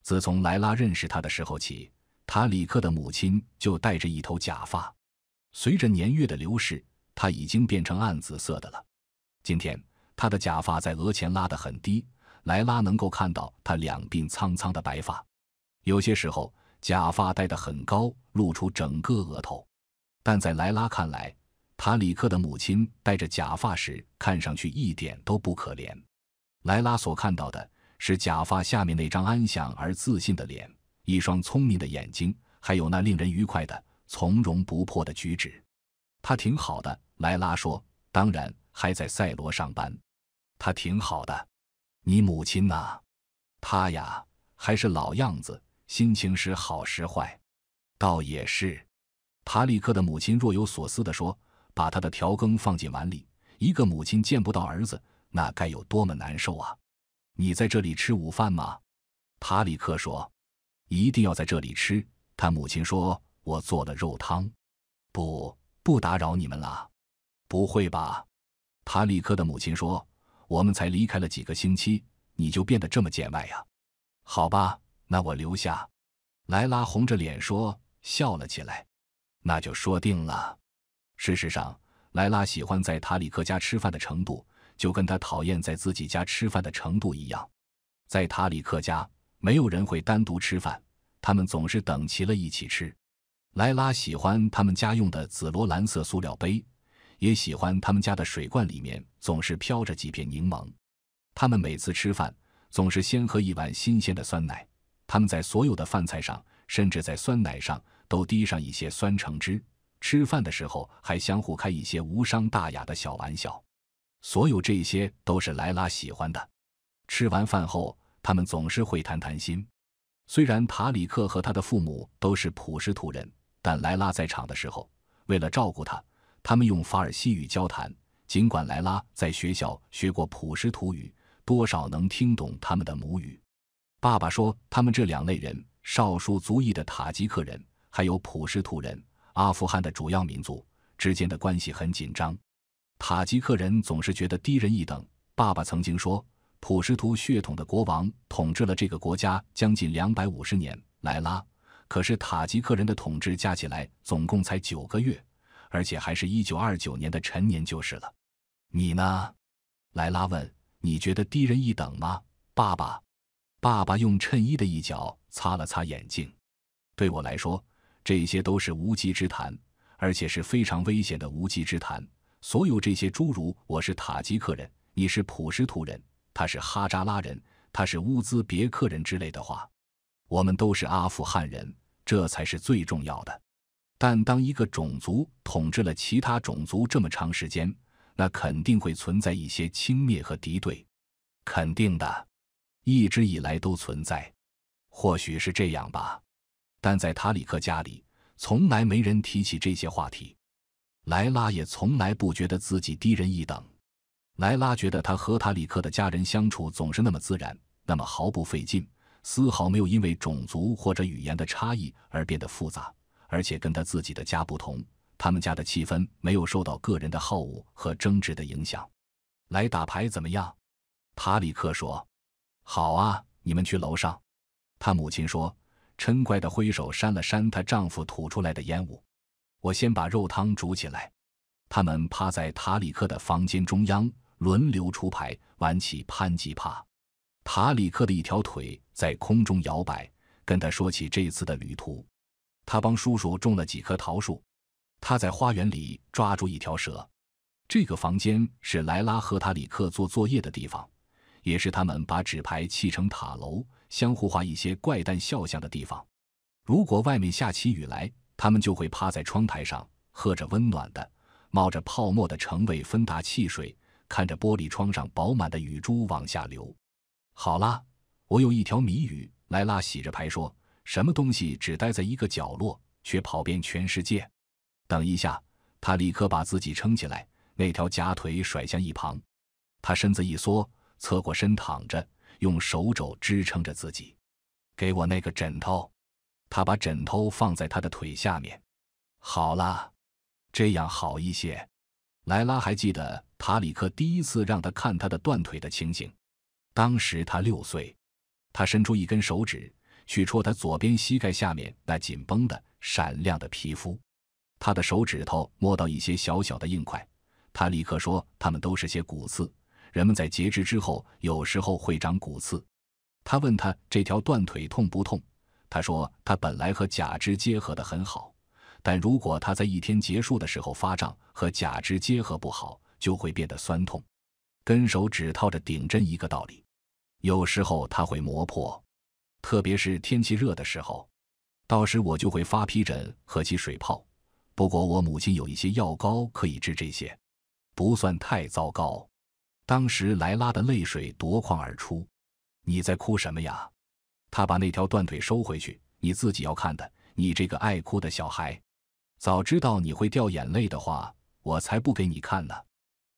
自从莱拉认识他的时候起，塔里克的母亲就戴着一头假发，随着年月的流逝，他已经变成暗紫色的了。今天。他的假发在额前拉得很低，莱拉能够看到他两鬓苍苍的白发。有些时候，假发戴得很高，露出整个额头。但在莱拉看来，塔里克的母亲戴着假发时，看上去一点都不可怜。莱拉所看到的是假发下面那张安详而自信的脸，一双聪明的眼睛，还有那令人愉快的从容不迫的举止。他挺好的，莱拉说。当然，还在赛罗上班。他挺好的，你母亲呢？他呀，还是老样子，心情时好时坏，倒也是。塔里克的母亲若有所思的说：“把他的调羹放进碗里。”一个母亲见不到儿子，那该有多么难受啊！你在这里吃午饭吗？塔里克说：“一定要在这里吃。”他母亲说：“我做了肉汤。”不，不打扰你们了。不会吧？塔里克的母亲说。我们才离开了几个星期，你就变得这么见外呀？好吧，那我留下。莱拉红着脸说，笑了起来。那就说定了。事实上，莱拉喜欢在塔里克家吃饭的程度，就跟他讨厌在自己家吃饭的程度一样。在塔里克家，没有人会单独吃饭，他们总是等齐了一起吃。莱拉喜欢他们家用的紫罗兰色塑料杯。也喜欢他们家的水罐里面总是飘着几片柠檬，他们每次吃饭总是先喝一碗新鲜的酸奶，他们在所有的饭菜上，甚至在酸奶上都滴上一些酸橙汁。吃饭的时候还相互开一些无伤大雅的小玩笑，所有这些都是莱拉喜欢的。吃完饭后，他们总是会谈谈心。虽然塔里克和他的父母都是普什图人，但莱拉在场的时候，为了照顾他。他们用法尔西语交谈，尽管莱拉在学校学过普什图语，多少能听懂他们的母语。爸爸说，他们这两类人——少数族裔的塔吉克人，还有普什图人，阿富汗的主要民族之间的关系很紧张。塔吉克人总是觉得低人一等。爸爸曾经说，普什图血统的国王统治了这个国家将近两百五十年，莱拉，可是塔吉克人的统治加起来总共才九个月。而且还是一九二九年的陈年旧事了。你呢，莱拉问：“你觉得低人一等吗？”爸爸，爸爸用衬衣的一角擦了擦眼镜。对我来说，这些都是无稽之谈，而且是非常危险的无稽之谈。所有这些诸如“我是塔吉克人，你是普什图人，他是哈扎拉人，他是乌兹别克人”之类的话，我们都是阿富汗人，这才是最重要的。但当一个种族统治了其他种族这么长时间，那肯定会存在一些轻蔑和敌对，肯定的，一直以来都存在，或许是这样吧。但在塔里克家里，从来没人提起这些话题。莱拉也从来不觉得自己低人一等。莱拉觉得他和塔里克的家人相处总是那么自然，那么毫不费劲，丝毫没有因为种族或者语言的差异而变得复杂。而且跟他自己的家不同，他们家的气氛没有受到个人的好恶和争执的影响。来打牌怎么样？塔里克说：“好啊，你们去楼上。”他母亲说，嗔怪的挥手扇了扇她丈夫吐出来的烟雾。“我先把肉汤煮起来。”他们趴在塔里克的房间中央，轮流出牌，玩起攀吉帕。塔里克的一条腿在空中摇摆，跟他说起这次的旅途。他帮叔叔种了几棵桃树，他在花园里抓住一条蛇。这个房间是莱拉和塔里克做作业的地方，也是他们把纸牌砌成塔楼、相互画一些怪诞肖像的地方。如果外面下起雨来，他们就会趴在窗台上，喝着温暖的、冒着泡沫的橙味芬达汽水，看着玻璃窗上饱满的雨珠往下流。好啦，我有一条谜语，莱拉洗着牌说。什么东西只待在一个角落，却跑遍全世界？等一下，他立刻把自己撑起来，那条假腿甩向一旁。他身子一缩，侧过身躺着，用手肘支撑着自己。给我那个枕头。他把枕头放在他的腿下面。好啦，这样好一些。莱拉还记得塔里克第一次让他看他的断腿的情形。当时他六岁。他伸出一根手指。去戳他左边膝盖下面那紧绷的闪亮的皮肤，他的手指头摸到一些小小的硬块，他立刻说：“他们都是些骨刺。人们在截肢之后，有时候会长骨刺。”他问他这条断腿痛不痛？他说：“他本来和假肢结合得很好，但如果他在一天结束的时候发胀，和假肢结合不好，就会变得酸痛，跟手指套着顶针一个道理。有时候它会磨破。”特别是天气热的时候，到时我就会发皮疹和起水泡。不过我母亲有一些药膏可以治这些，不算太糟糕。当时莱拉的泪水夺眶而出，你在哭什么呀？他把那条断腿收回去，你自己要看的。你这个爱哭的小孩，早知道你会掉眼泪的话，我才不给你看呢。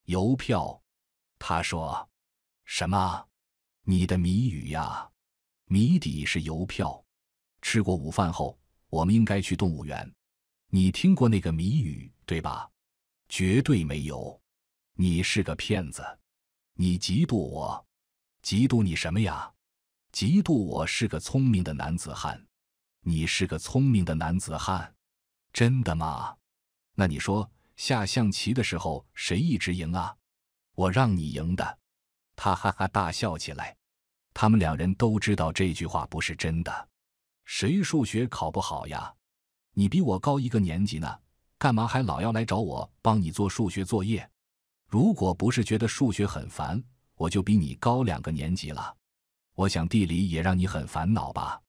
邮票，他说什么？你的谜语呀？谜底是邮票。吃过午饭后，我们应该去动物园。你听过那个谜语对吧？绝对没有。你是个骗子。你嫉妒我？嫉妒你什么呀？嫉妒我是个聪明的男子汉。你是个聪明的男子汉。真的吗？那你说下象棋的时候谁一直赢啊？我让你赢的。他哈哈大笑起来。他们两人都知道这句话不是真的，谁数学考不好呀？你比我高一个年级呢，干嘛还老要来找我帮你做数学作业？如果不是觉得数学很烦，我就比你高两个年级了。我想地理也让你很烦恼吧？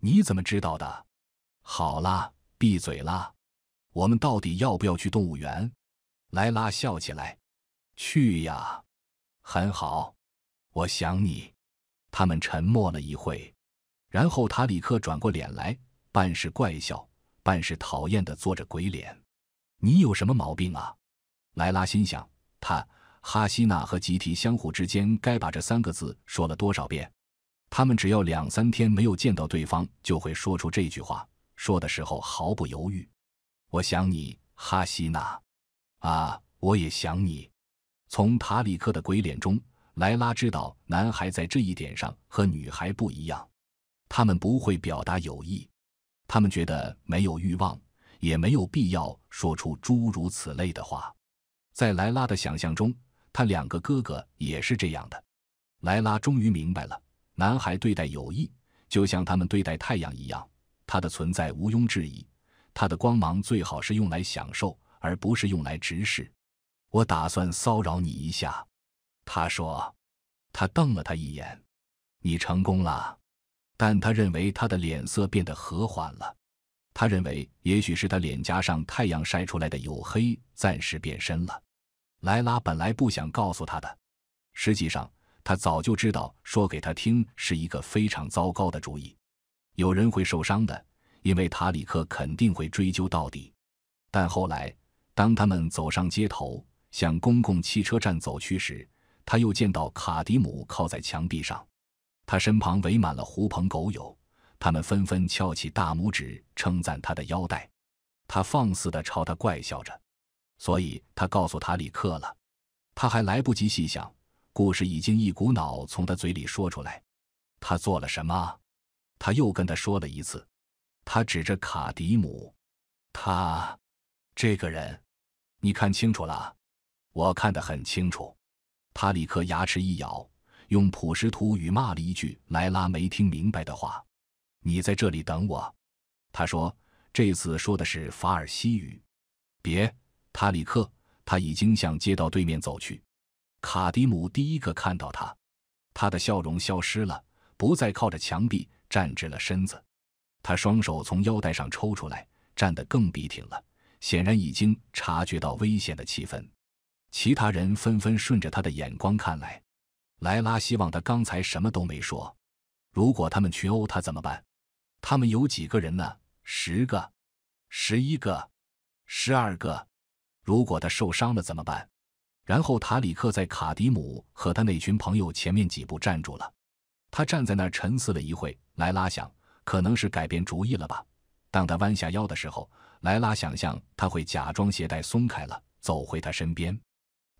你怎么知道的？好啦，闭嘴啦！我们到底要不要去动物园？莱拉笑起来，去呀！很好，我想你。他们沉默了一会，然后塔里克转过脸来，半是怪笑，半是讨厌的做着鬼脸。“你有什么毛病啊？”莱拉心想。他、哈希娜和吉提相互之间该把这三个字说了多少遍？他们只要两三天没有见到对方，就会说出这句话，说的时候毫不犹豫。“我想你，哈希娜。”“啊，我也想你。”从塔里克的鬼脸中。莱拉知道，男孩在这一点上和女孩不一样，他们不会表达友谊，他们觉得没有欲望，也没有必要说出诸如此类的话。在莱拉的想象中，他两个哥哥也是这样的。莱拉终于明白了，男孩对待友谊，就像他们对待太阳一样，它的存在毋庸置疑，它的光芒最好是用来享受，而不是用来直视。我打算骚扰你一下。他说：“他瞪了他一眼，你成功了。”但他认为他的脸色变得和缓了。他认为也许是他脸颊上太阳晒出来的黝黑暂时变深了。莱拉本来不想告诉他的，实际上他早就知道说给他听是一个非常糟糕的主意，有人会受伤的，因为塔里克肯定会追究到底。但后来，当他们走上街头，向公共汽车站走去时，他又见到卡迪姆靠在墙壁上，他身旁围满了狐朋狗友，他们纷纷翘起大拇指称赞他的腰带。他放肆地朝他怪笑着，所以他告诉塔里克了。他还来不及细想，故事已经一股脑从他嘴里说出来。他做了什么？他又跟他说了一次。他指着卡迪姆，他这个人，你看清楚了？我看得很清楚。塔里克牙齿一咬，用普什图语骂了一句莱拉没听明白的话：“你在这里等我。”他说，这次说的是法尔西语。“别，塔里克！”他已经向街道对面走去。卡迪姆第一个看到他，他的笑容消失了，不再靠着墙壁站直了身子。他双手从腰带上抽出来，站得更笔挺了，显然已经察觉到危险的气氛。其他人纷纷顺着他的眼光看来，莱拉希望他刚才什么都没说。如果他们群殴他怎么办？他们有几个人呢？十个，十一个，十二个。如果他受伤了怎么办？然后塔里克在卡迪姆和他那群朋友前面几步站住了，他站在那儿沉思了一会。莱拉想，可能是改变主意了吧。当他弯下腰的时候，莱拉想象他会假装鞋带松开了，走回他身边。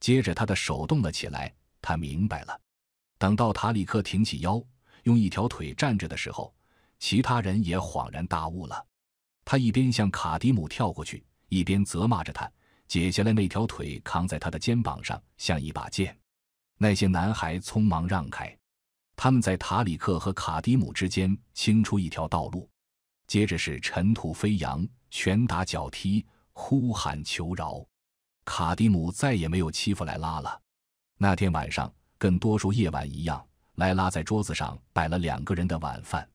接着，他的手动了起来。他明白了。等到塔里克挺起腰，用一条腿站着的时候，其他人也恍然大悟了。他一边向卡迪姆跳过去，一边责骂着他，解下来那条腿，扛在他的肩膀上，像一把剑。那些男孩匆忙让开，他们在塔里克和卡迪姆之间清出一条道路。接着是尘土飞扬，拳打脚踢，呼喊求饶。卡蒂姆再也没有欺负莱拉了。那天晚上，跟多数夜晚一样，莱拉在桌子上摆了两个人的晚饭。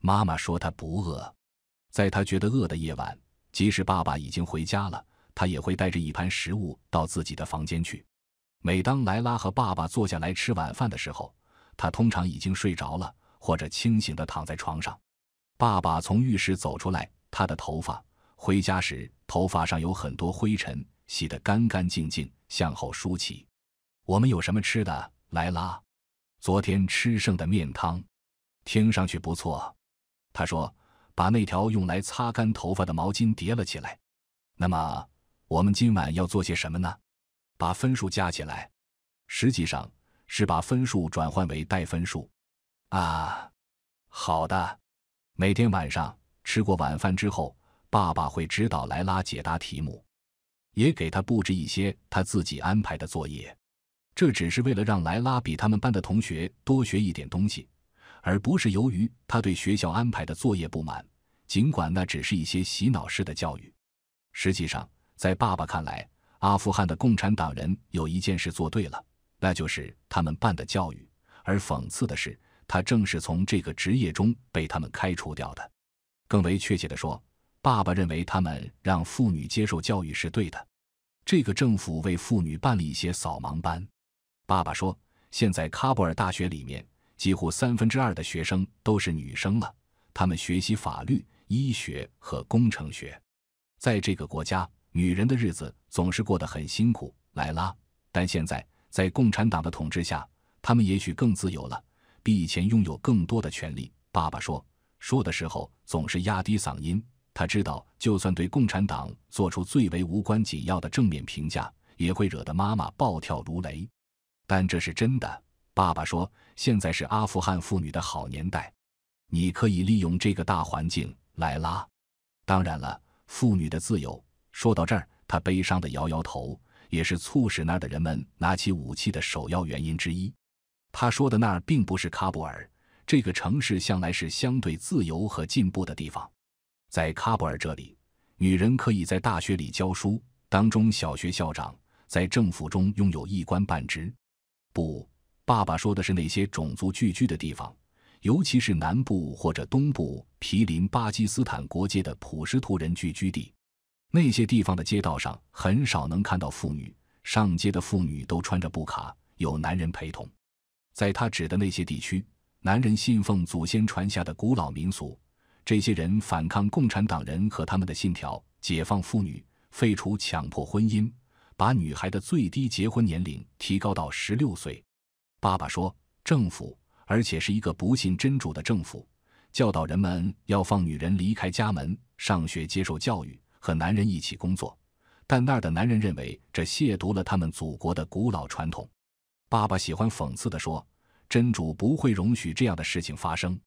妈妈说她不饿。在他觉得饿的夜晚，即使爸爸已经回家了，他也会带着一盘食物到自己的房间去。每当莱拉和爸爸坐下来吃晚饭的时候，他通常已经睡着了，或者清醒地躺在床上。爸爸从浴室走出来，他的头发回家时头发上有很多灰尘。洗得干干净净，向后梳起。我们有什么吃的？莱拉，昨天吃剩的面汤，听上去不错。他说：“把那条用来擦干头发的毛巾叠了起来。”那么，我们今晚要做些什么呢？把分数加起来，实际上是把分数转换为带分数。啊，好的。每天晚上吃过晚饭之后，爸爸会指导莱拉解答题目。也给他布置一些他自己安排的作业，这只是为了让莱拉比他们班的同学多学一点东西，而不是由于他对学校安排的作业不满。尽管那只是一些洗脑式的教育，实际上，在爸爸看来，阿富汗的共产党人有一件事做对了，那就是他们办的教育。而讽刺的是，他正是从这个职业中被他们开除掉的。更为确切的说。爸爸认为，他们让妇女接受教育是对的。这个政府为妇女办了一些扫盲班。爸爸说，现在喀布尔大学里面几乎三分之二的学生都是女生了。她们学习法律、医学和工程学。在这个国家，女人的日子总是过得很辛苦。莱拉，但现在在共产党的统治下，她们也许更自由了，比以前拥有更多的权利。爸爸说，说的时候总是压低嗓音。他知道，就算对共产党做出最为无关紧要的正面评价，也会惹得妈妈暴跳如雷。但这是真的，爸爸说：“现在是阿富汗妇女的好年代，你可以利用这个大环境来拉。”当然了，妇女的自由。说到这儿，他悲伤的摇摇头，也是促使那儿的人们拿起武器的首要原因之一。他说的那儿并不是喀布尔，这个城市向来是相对自由和进步的地方。在喀布尔这里，女人可以在大学里教书，当中小学校长，在政府中拥有一官半职。不，爸爸说的是那些种族聚居的地方，尤其是南部或者东部毗邻巴基斯坦国界的普什图人聚居地。那些地方的街道上很少能看到妇女上街的，妇女都穿着布卡，有男人陪同。在他指的那些地区，男人信奉祖先传下的古老民俗。这些人反抗共产党人和他们的信条，解放妇女，废除强迫婚姻，把女孩的最低结婚年龄提高到十六岁。爸爸说，政府，而且是一个不信真主的政府，教导人们要放女人离开家门，上学接受教育，和男人一起工作。但那儿的男人认为这亵渎了他们祖国的古老传统。爸爸喜欢讽刺地说：“真主不会容许这样的事情发生。”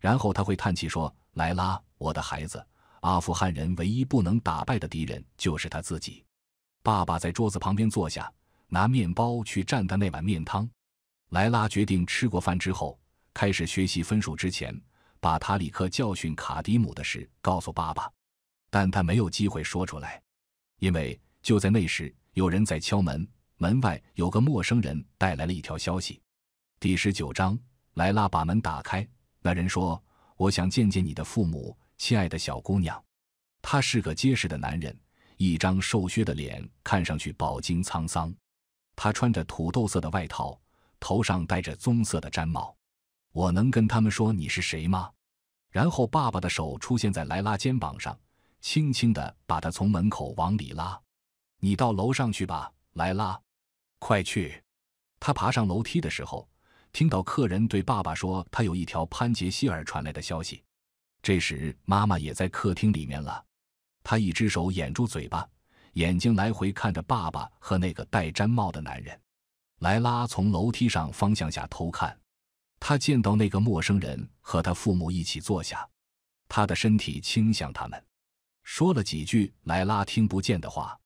然后他会叹气说。莱拉，我的孩子，阿富汗人唯一不能打败的敌人就是他自己。爸爸在桌子旁边坐下，拿面包去蘸他那碗面汤。莱拉决定吃过饭之后，开始学习分数之前，把塔里克教训卡迪姆的事告诉爸爸，但他没有机会说出来，因为就在那时，有人在敲门，门外有个陌生人带来了一条消息。第十九章，莱拉把门打开，那人说。我想见见你的父母，亲爱的小姑娘。他是个结实的男人，一张瘦削的脸，看上去饱经沧桑。他穿着土豆色的外套，头上戴着棕色的毡帽。我能跟他们说你是谁吗？然后爸爸的手出现在莱拉肩膀上，轻轻地把她从门口往里拉。你到楼上去吧，莱拉，快去。他爬上楼梯的时候。听到客人对爸爸说：“他有一条潘杰希尔传来的消息。”这时，妈妈也在客厅里面了。她一只手掩住嘴巴，眼睛来回看着爸爸和那个戴毡帽的男人。莱拉从楼梯上方向下偷看，她见到那个陌生人和他父母一起坐下，他的身体倾向他们，说了几句莱拉听不见的话。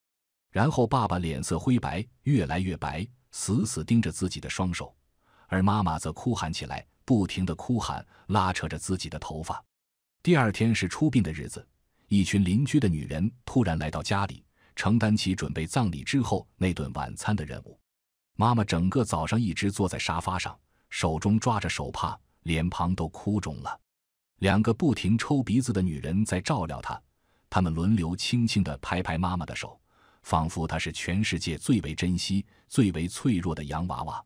然后，爸爸脸色灰白，越来越白，死死盯着自己的双手。而妈妈则哭喊起来，不停地哭喊，拉扯着自己的头发。第二天是出殡的日子，一群邻居的女人突然来到家里，承担起准备葬礼之后那顿晚餐的任务。妈妈整个早上一直坐在沙发上，手中抓着手帕，脸庞都哭肿了。两个不停抽鼻子的女人在照料她，她们轮流轻轻地拍拍妈妈的手，仿佛她是全世界最为珍惜、最为脆弱的洋娃娃。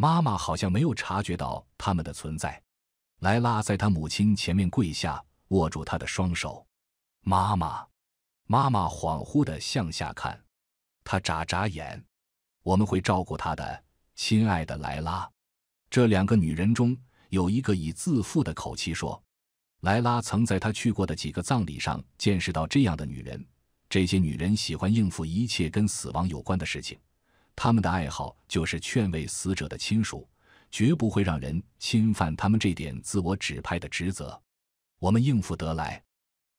妈妈好像没有察觉到他们的存在。莱拉在他母亲前面跪下，握住她的双手。妈妈，妈妈恍惚地向下看，她眨眨眼。我们会照顾她的，亲爱的莱拉。这两个女人中有一个以自负的口气说：“莱拉曾在他去过的几个葬礼上见识到这样的女人。这些女人喜欢应付一切跟死亡有关的事情。”他们的爱好就是劝慰死者的亲属，绝不会让人侵犯他们这点自我指派的职责。我们应付得来，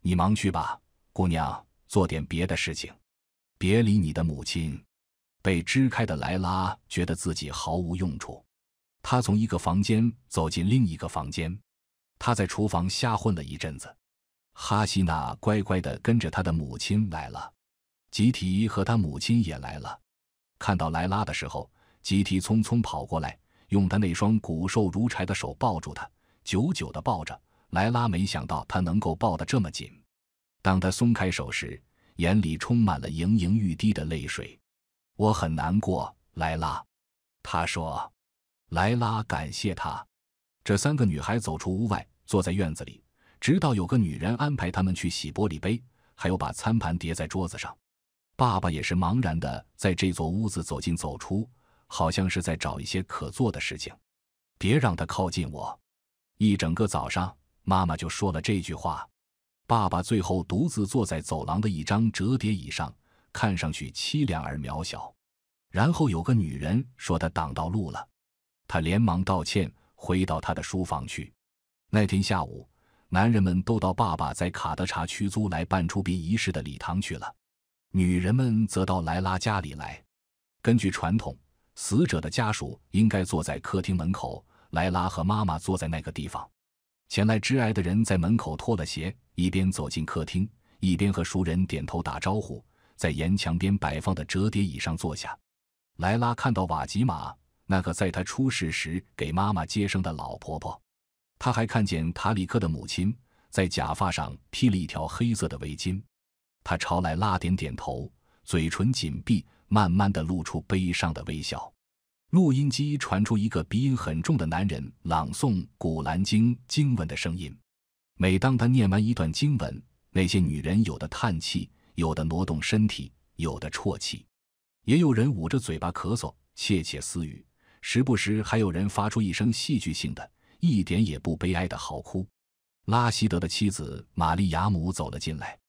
你忙去吧，姑娘，做点别的事情。别理你的母亲。被支开的莱拉觉得自己毫无用处，她从一个房间走进另一个房间。她在厨房瞎混了一阵子。哈希娜乖乖的跟着她的母亲来了，吉提和他母亲也来了。看到莱拉的时候，急提匆匆跑过来，用他那双骨瘦如柴的手抱住她，久久的抱着。莱拉没想到他能够抱得这么紧。当他松开手时，眼里充满了盈盈欲滴的泪水。我很难过，莱拉，他说。莱拉感谢他。这三个女孩走出屋外，坐在院子里，直到有个女人安排她们去洗玻璃杯，还有把餐盘叠在桌子上。爸爸也是茫然的，在这座屋子走进走出，好像是在找一些可做的事情。别让他靠近我！一整个早上，妈妈就说了这句话。爸爸最后独自坐在走廊的一张折叠椅上，看上去凄凉而渺小。然后有个女人说他挡到路了，他连忙道歉，回到他的书房去。那天下午，男人们都到爸爸在卡德查区租来办出殡仪式的礼堂去了。女人们则到莱拉家里来。根据传统，死者的家属应该坐在客厅门口。莱拉和妈妈坐在那个地方。前来致哀的人在门口脱了鞋，一边走进客厅，一边和熟人点头打招呼，在沿墙边摆放的折叠椅上坐下。莱拉看到瓦吉玛，那个在她出事时给妈妈接生的老婆婆。她还看见塔里克的母亲在假发上披了一条黑色的围巾。他朝莱拉点点头，嘴唇紧闭，慢慢的露出悲伤的微笑。录音机传出一个鼻音很重的男人朗诵《古兰经》经文的声音。每当他念完一段经文，那些女人有的叹气，有的挪动身体，有的啜泣，也有人捂着嘴巴咳嗽、窃窃私语，时不时还有人发出一声戏剧性的、一点也不悲哀的嚎哭。拉希德的妻子玛丽亚姆走了进来。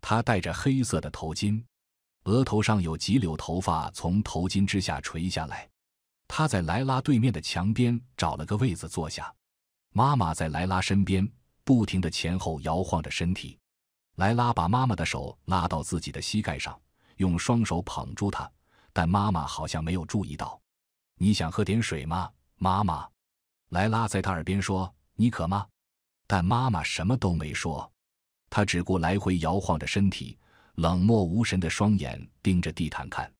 他戴着黑色的头巾，额头上有几绺头发从头巾之下垂下来。他在莱拉对面的墙边找了个位子坐下。妈妈在莱拉身边，不停的前后摇晃着身体。莱拉把妈妈的手拉到自己的膝盖上，用双手捧住她，但妈妈好像没有注意到。你想喝点水吗，妈妈？莱拉在她耳边说：“你渴吗？”但妈妈什么都没说。他只顾来回摇晃着身体，冷漠无神的双眼盯着地毯看。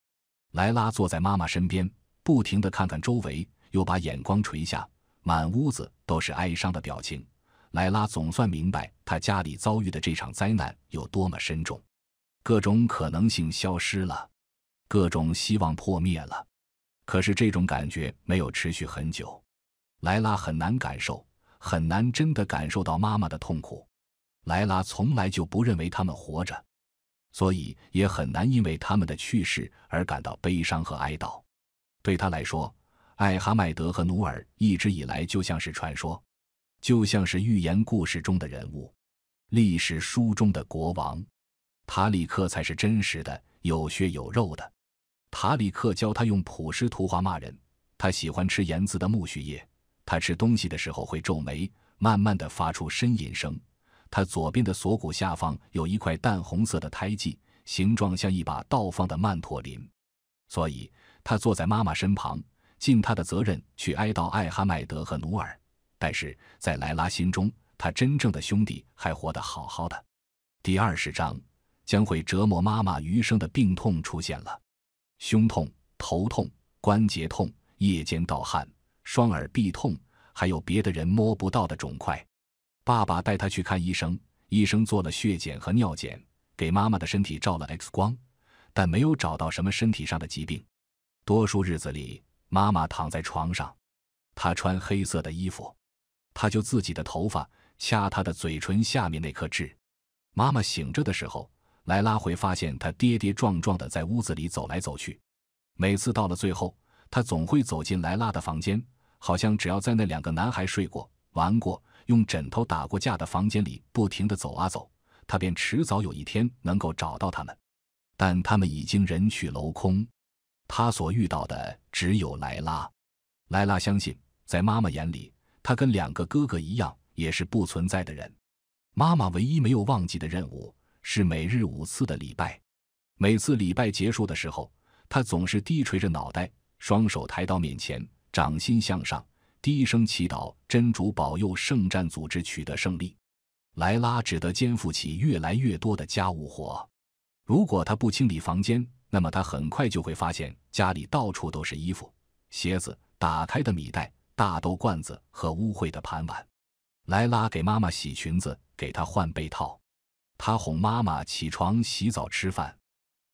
莱拉坐在妈妈身边，不停地看看周围，又把眼光垂下。满屋子都是哀伤的表情。莱拉总算明白，他家里遭遇的这场灾难有多么深重。各种可能性消失了，各种希望破灭了。可是这种感觉没有持续很久。莱拉很难感受，很难真的感受到妈妈的痛苦。莱拉从来就不认为他们活着，所以也很难因为他们的去世而感到悲伤和哀悼。对他来说，艾哈迈德和努尔一直以来就像是传说，就像是寓言故事中的人物，历史书中的国王。塔里克才是真实的，有血有肉的。塔里克教他用普什图画骂人，他喜欢吃盐渍的苜蓿叶，他吃东西的时候会皱眉，慢慢的发出呻吟声。他左边的锁骨下方有一块淡红色的胎记，形状像一把倒放的曼陀林，所以他坐在妈妈身旁，尽他的责任去哀悼艾哈迈德和努尔。但是在莱拉心中，他真正的兄弟还活得好好的。第二十章，将会折磨妈妈余生的病痛出现了：胸痛、头痛、关节痛、夜间盗汗、双耳痹痛，还有别的人摸不到的肿块。爸爸带他去看医生，医生做了血检和尿检，给妈妈的身体照了 X 光，但没有找到什么身体上的疾病。多数日子里，妈妈躺在床上，她穿黑色的衣服，她就自己的头发，掐她的嘴唇下面那颗痣。妈妈醒着的时候，莱拉会发现她跌跌撞撞地在屋子里走来走去。每次到了最后，她总会走进莱拉的房间，好像只要在那两个男孩睡过、玩过。用枕头打过架的房间里，不停地走啊走，他便迟早有一天能够找到他们，但他们已经人去楼空，他所遇到的只有莱拉。莱拉相信，在妈妈眼里，他跟两个哥哥一样，也是不存在的人。妈妈唯一没有忘记的任务是每日五次的礼拜，每次礼拜结束的时候，他总是低垂着脑袋，双手抬到面前，掌心向上。低声祈祷真主保佑圣战组织取得胜利。莱拉只得肩负起越来越多的家务活。如果她不清理房间，那么她很快就会发现家里到处都是衣服、鞋子、打开的米袋、大豆罐子和污秽的盘碗。莱拉给妈妈洗裙子，给她换被套，她哄妈妈起床、洗澡、吃饭，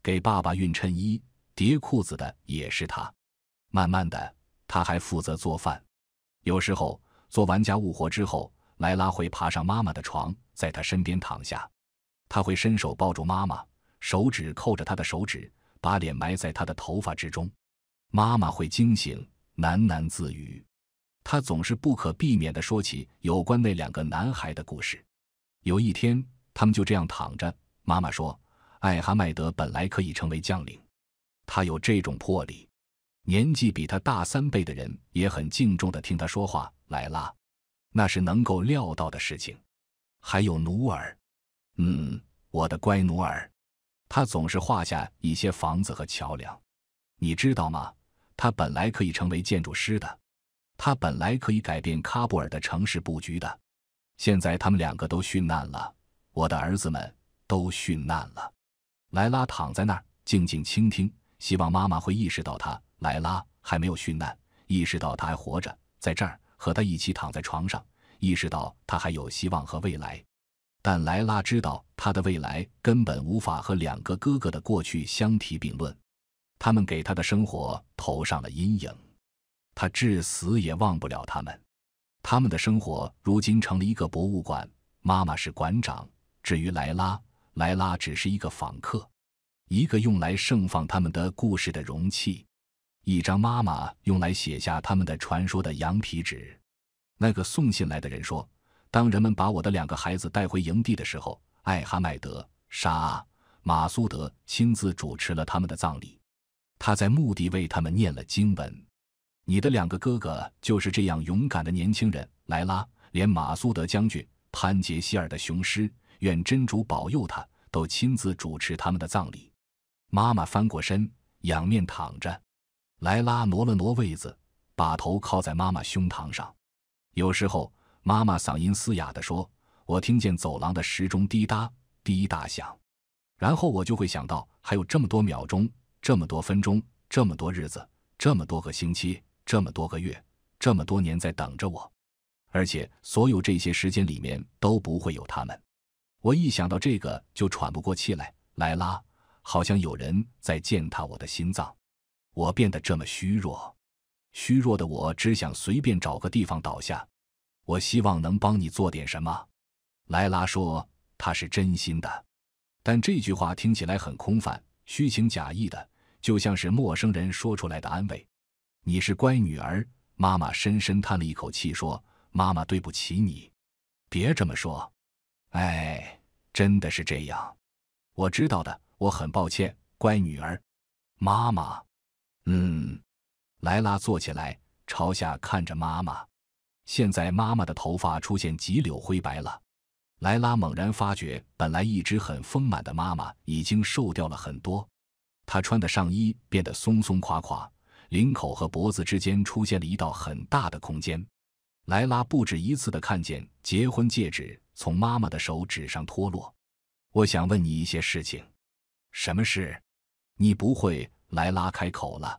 给爸爸熨衬衣、叠裤子的也是她。慢慢的，她还负责做饭。有时候做完家务活之后，莱拉会爬上妈妈的床，在她身边躺下。她会伸手抱住妈妈，手指扣着她的手指，把脸埋在她的头发之中。妈妈会惊醒，喃喃自语。他总是不可避免地说起有关那两个男孩的故事。有一天，他们就这样躺着。妈妈说：“艾哈迈德本来可以成为将领，他有这种魄力。”年纪比他大三倍的人也很敬重的听他说话。莱拉，那是能够料到的事情。还有努尔，嗯，我的乖努尔，他总是画下一些房子和桥梁，你知道吗？他本来可以成为建筑师的，他本来可以改变喀布尔的城市布局的。现在他们两个都殉难了，我的儿子们都殉难了。莱拉躺在那儿静静倾听，希望妈妈会意识到他。莱拉还没有殉难，意识到他还活着，在这儿和他一起躺在床上，意识到他还有希望和未来。但莱拉知道，他的未来根本无法和两个哥哥的过去相提并论。他们给他的生活投上了阴影，他至死也忘不了他们。他们的生活如今成了一个博物馆，妈妈是馆长。至于莱拉，莱拉只是一个访客，一个用来盛放他们的故事的容器。一张妈妈用来写下他们的传说的羊皮纸。那个送信来的人说：“当人们把我的两个孩子带回营地的时候，艾哈迈德、沙马苏德亲自主持了他们的葬礼。他在墓地为他们念了经文。你的两个哥哥就是这样勇敢的年轻人。莱拉，连马苏德将军、潘杰希尔的雄狮，愿真主保佑他，都亲自主持他们的葬礼。”妈妈翻过身，仰面躺着。莱拉挪了挪位子，把头靠在妈妈胸膛上。有时候，妈妈嗓音嘶哑地说：“我听见走廊的时钟滴答滴答响，然后我就会想到还有这么多秒钟，这么多分钟，这么多日子，这么多个星期，这么多个月，这么多年在等着我。而且，所有这些时间里面都不会有他们。我一想到这个就喘不过气来。莱拉，好像有人在践踏我的心脏。”我变得这么虚弱，虚弱的我只想随便找个地方倒下。我希望能帮你做点什么。莱拉说她是真心的，但这句话听起来很空泛，虚情假意的，就像是陌生人说出来的安慰。你是乖女儿，妈妈深深叹了一口气说：“妈妈对不起你，别这么说，哎，真的是这样，我知道的，我很抱歉，乖女儿，妈妈。”嗯，莱拉坐起来，朝下看着妈妈。现在妈妈的头发出现几绺灰白了。莱拉猛然发觉，本来一直很丰满的妈妈已经瘦掉了很多。她穿的上衣变得松松垮垮，领口和脖子之间出现了一道很大的空间。莱拉不止一次的看见结婚戒指从妈妈的手指上脱落。我想问你一些事情。什么事？你不会。莱拉开口了，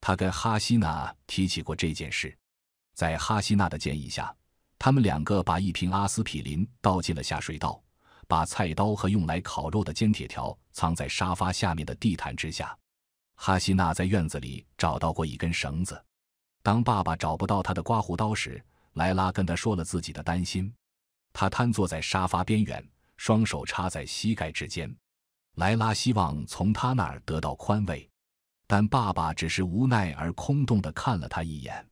他跟哈希娜提起过这件事。在哈希娜的建议下，他们两个把一瓶阿司匹林倒进了下水道，把菜刀和用来烤肉的煎铁条藏在沙发下面的地毯之下。哈希娜在院子里找到过一根绳子。当爸爸找不到他的刮胡刀时，莱拉跟他说了自己的担心。他瘫坐在沙发边缘，双手插在膝盖之间。莱拉希望从他那儿得到宽慰。但爸爸只是无奈而空洞的看了他一眼。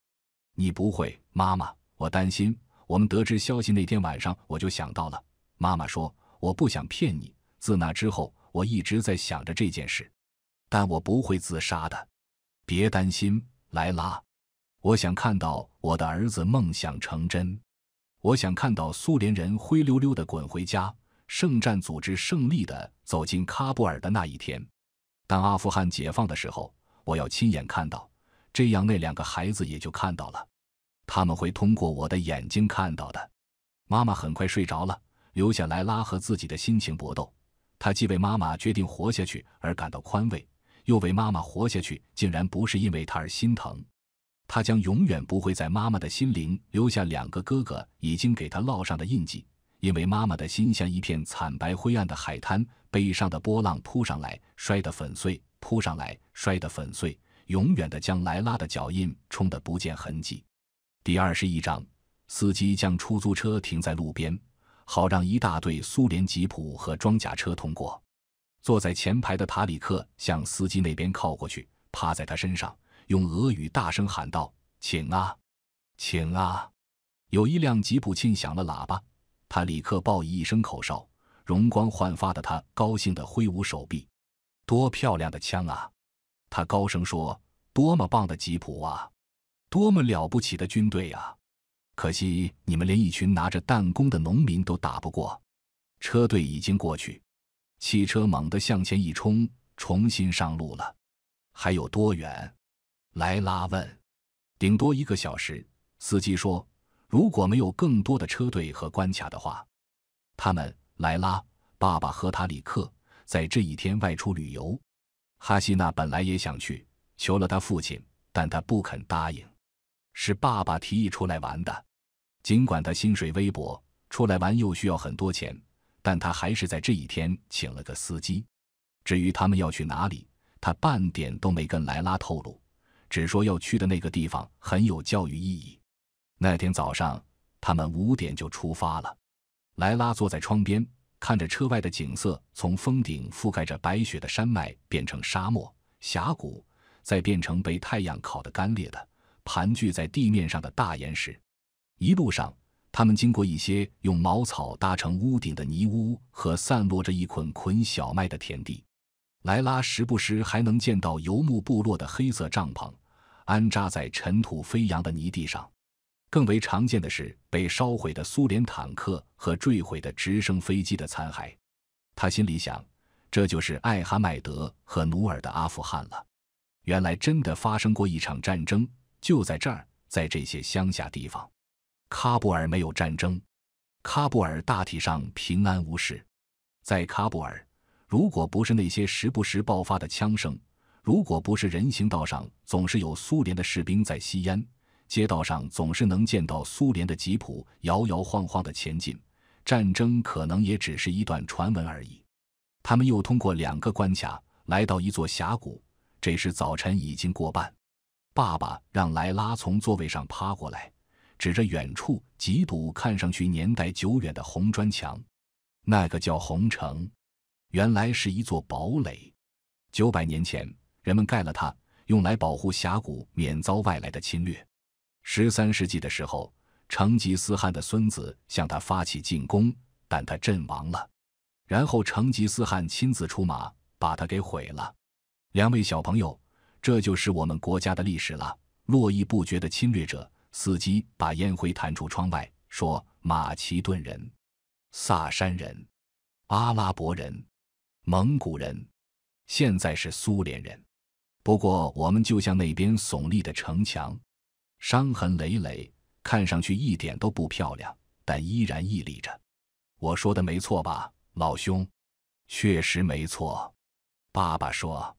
你不会，妈妈，我担心。我们得知消息那天晚上，我就想到了。妈妈说，我不想骗你。自那之后，我一直在想着这件事。但我不会自杀的。别担心，莱拉。我想看到我的儿子梦想成真。我想看到苏联人灰溜溜的滚回家，圣战组织胜利的走进喀布尔的那一天。当阿富汗解放的时候，我要亲眼看到，这样那两个孩子也就看到了，他们会通过我的眼睛看到的。妈妈很快睡着了，留下莱拉和自己的心情搏斗。他既为妈妈决定活下去而感到宽慰，又为妈妈活下去竟然不是因为他而心疼。他将永远不会在妈妈的心灵留下两个哥哥已经给他烙上的印记。因为妈妈的心像一片惨白灰暗的海滩，悲伤的波浪扑上来，摔得粉碎；扑上来，摔得粉碎，永远的将莱拉的脚印冲得不见痕迹。第二十一章，司机将出租车停在路边，好让一大队苏联吉普和装甲车通过。坐在前排的塔里克向司机那边靠过去，趴在他身上，用俄语大声喊道：“请啊，请啊！”有一辆吉普庆响了喇叭。他立刻报以一声口哨，容光焕发的他高兴的挥舞手臂，多漂亮的枪啊！他高声说：“多么棒的吉普啊！多么了不起的军队啊！”可惜你们连一群拿着弹弓的农民都打不过。车队已经过去，汽车猛地向前一冲，重新上路了。还有多远？莱拉问。“顶多一个小时。”司机说。如果没有更多的车队和关卡的话，他们莱拉、爸爸和塔里克在这一天外出旅游。哈希娜本来也想去，求了他父亲，但他不肯答应。是爸爸提议出来玩的。尽管他薪水微薄，出来玩又需要很多钱，但他还是在这一天请了个司机。至于他们要去哪里，他半点都没跟莱拉透露，只说要去的那个地方很有教育意义。那天早上，他们五点就出发了。莱拉坐在窗边，看着车外的景色，从峰顶覆盖着白雪的山脉变成沙漠峡谷，再变成被太阳烤得干裂的、盘踞在地面上的大岩石。一路上，他们经过一些用茅草搭成屋顶的泥屋和散落着一捆捆小麦的田地。莱拉时不时还能见到游牧部落的黑色帐篷，安扎在尘土飞扬的泥地上。更为常见的是被烧毁的苏联坦克和坠毁的直升飞机的残骸。他心里想：“这就是艾哈迈德和努尔的阿富汗了。”原来真的发生过一场战争，就在这儿，在这些乡下地方。喀布尔没有战争，喀布尔大体上平安无事。在喀布尔，如果不是那些时不时爆发的枪声，如果不是人行道上总是有苏联的士兵在吸烟。街道上总是能见到苏联的吉普摇摇晃晃地前进，战争可能也只是一段传闻而已。他们又通过两个关卡，来到一座峡谷。这时早晨已经过半，爸爸让莱拉从座位上趴过来，指着远处几堵看上去年代久远的红砖墙。那个叫红城，原来是一座堡垒。九百年前，人们盖了它，用来保护峡谷免遭外来的侵略。十三世纪的时候，成吉思汗的孙子向他发起进攻，但他阵亡了。然后成吉思汗亲自出马，把他给毁了。两位小朋友，这就是我们国家的历史了。络绎不绝的侵略者，司机把烟灰弹出窗外，说：“马其顿人、萨山人、阿拉伯人、蒙古人，现在是苏联人。不过，我们就像那边耸立的城墙。”伤痕累累，看上去一点都不漂亮，但依然屹立着。我说的没错吧，老兄？确实没错。爸爸说。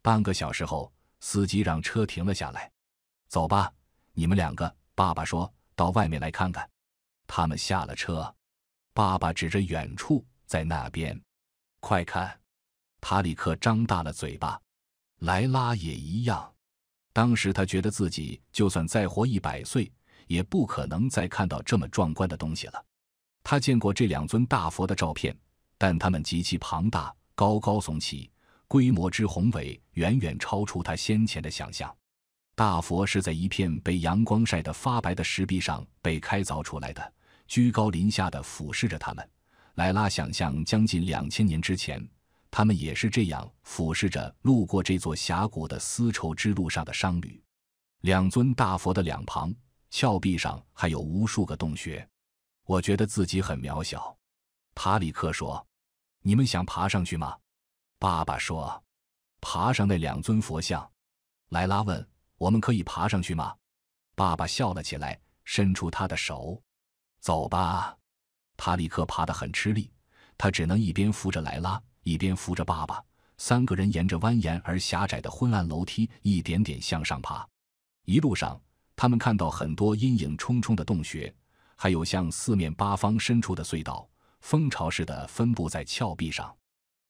半个小时后，司机让车停了下来。走吧，你们两个。爸爸说到外面来看看。他们下了车，爸爸指着远处，在那边，快看！塔里克张大了嘴巴，莱拉也一样。当时他觉得自己就算再活一百岁，也不可能再看到这么壮观的东西了。他见过这两尊大佛的照片，但他们极其庞大，高高耸起，规模之宏伟，远远超出他先前的想象。大佛是在一片被阳光晒得发白的石壁上被开凿出来的，居高临下的俯视着他们。莱拉想象将近两千年之前。他们也是这样俯视着路过这座峡谷的丝绸之路上的商旅。两尊大佛的两旁峭壁上还有无数个洞穴。我觉得自己很渺小，塔里克说：“你们想爬上去吗？”爸爸说：“爬上那两尊佛像。”莱拉问：“我们可以爬上去吗？”爸爸笑了起来，伸出他的手：“走吧。”塔里克爬得很吃力，他只能一边扶着莱拉。一边扶着爸爸，三个人沿着蜿蜒而狭窄的昏暗楼梯一点点向上爬。一路上，他们看到很多阴影重重的洞穴，还有向四面八方伸出的隧道，蜂巢似的分布在峭壁上。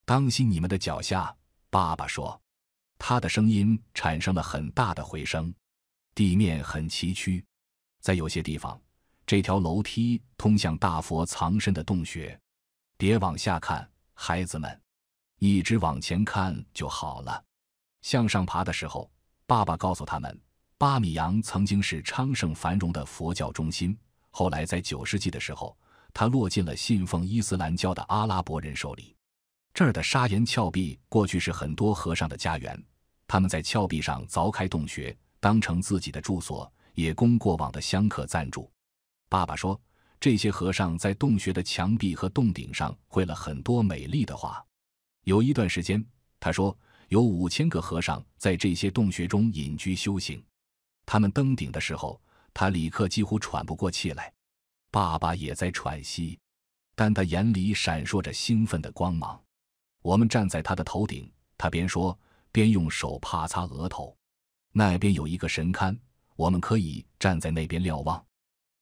当心你们的脚下，爸爸说，他的声音产生了很大的回声。地面很崎岖，在有些地方，这条楼梯通向大佛藏身的洞穴。别往下看。孩子们，一直往前看就好了。向上爬的时候，爸爸告诉他们，巴米扬曾经是昌盛繁荣的佛教中心，后来在九世纪的时候，它落进了信奉伊斯兰教的阿拉伯人手里。这儿的砂岩峭壁过去是很多和尚的家园，他们在峭壁上凿开洞穴，当成自己的住所，也供过往的香客暂住。爸爸说。这些和尚在洞穴的墙壁和洞顶上绘了很多美丽的画。有一段时间，他说有五千个和尚在这些洞穴中隐居修行。他们登顶的时候，他立刻几乎喘不过气来。爸爸也在喘息，但他眼里闪烁着兴奋的光芒。我们站在他的头顶，他边说边用手帕擦额头。那边有一个神龛，我们可以站在那边瞭望。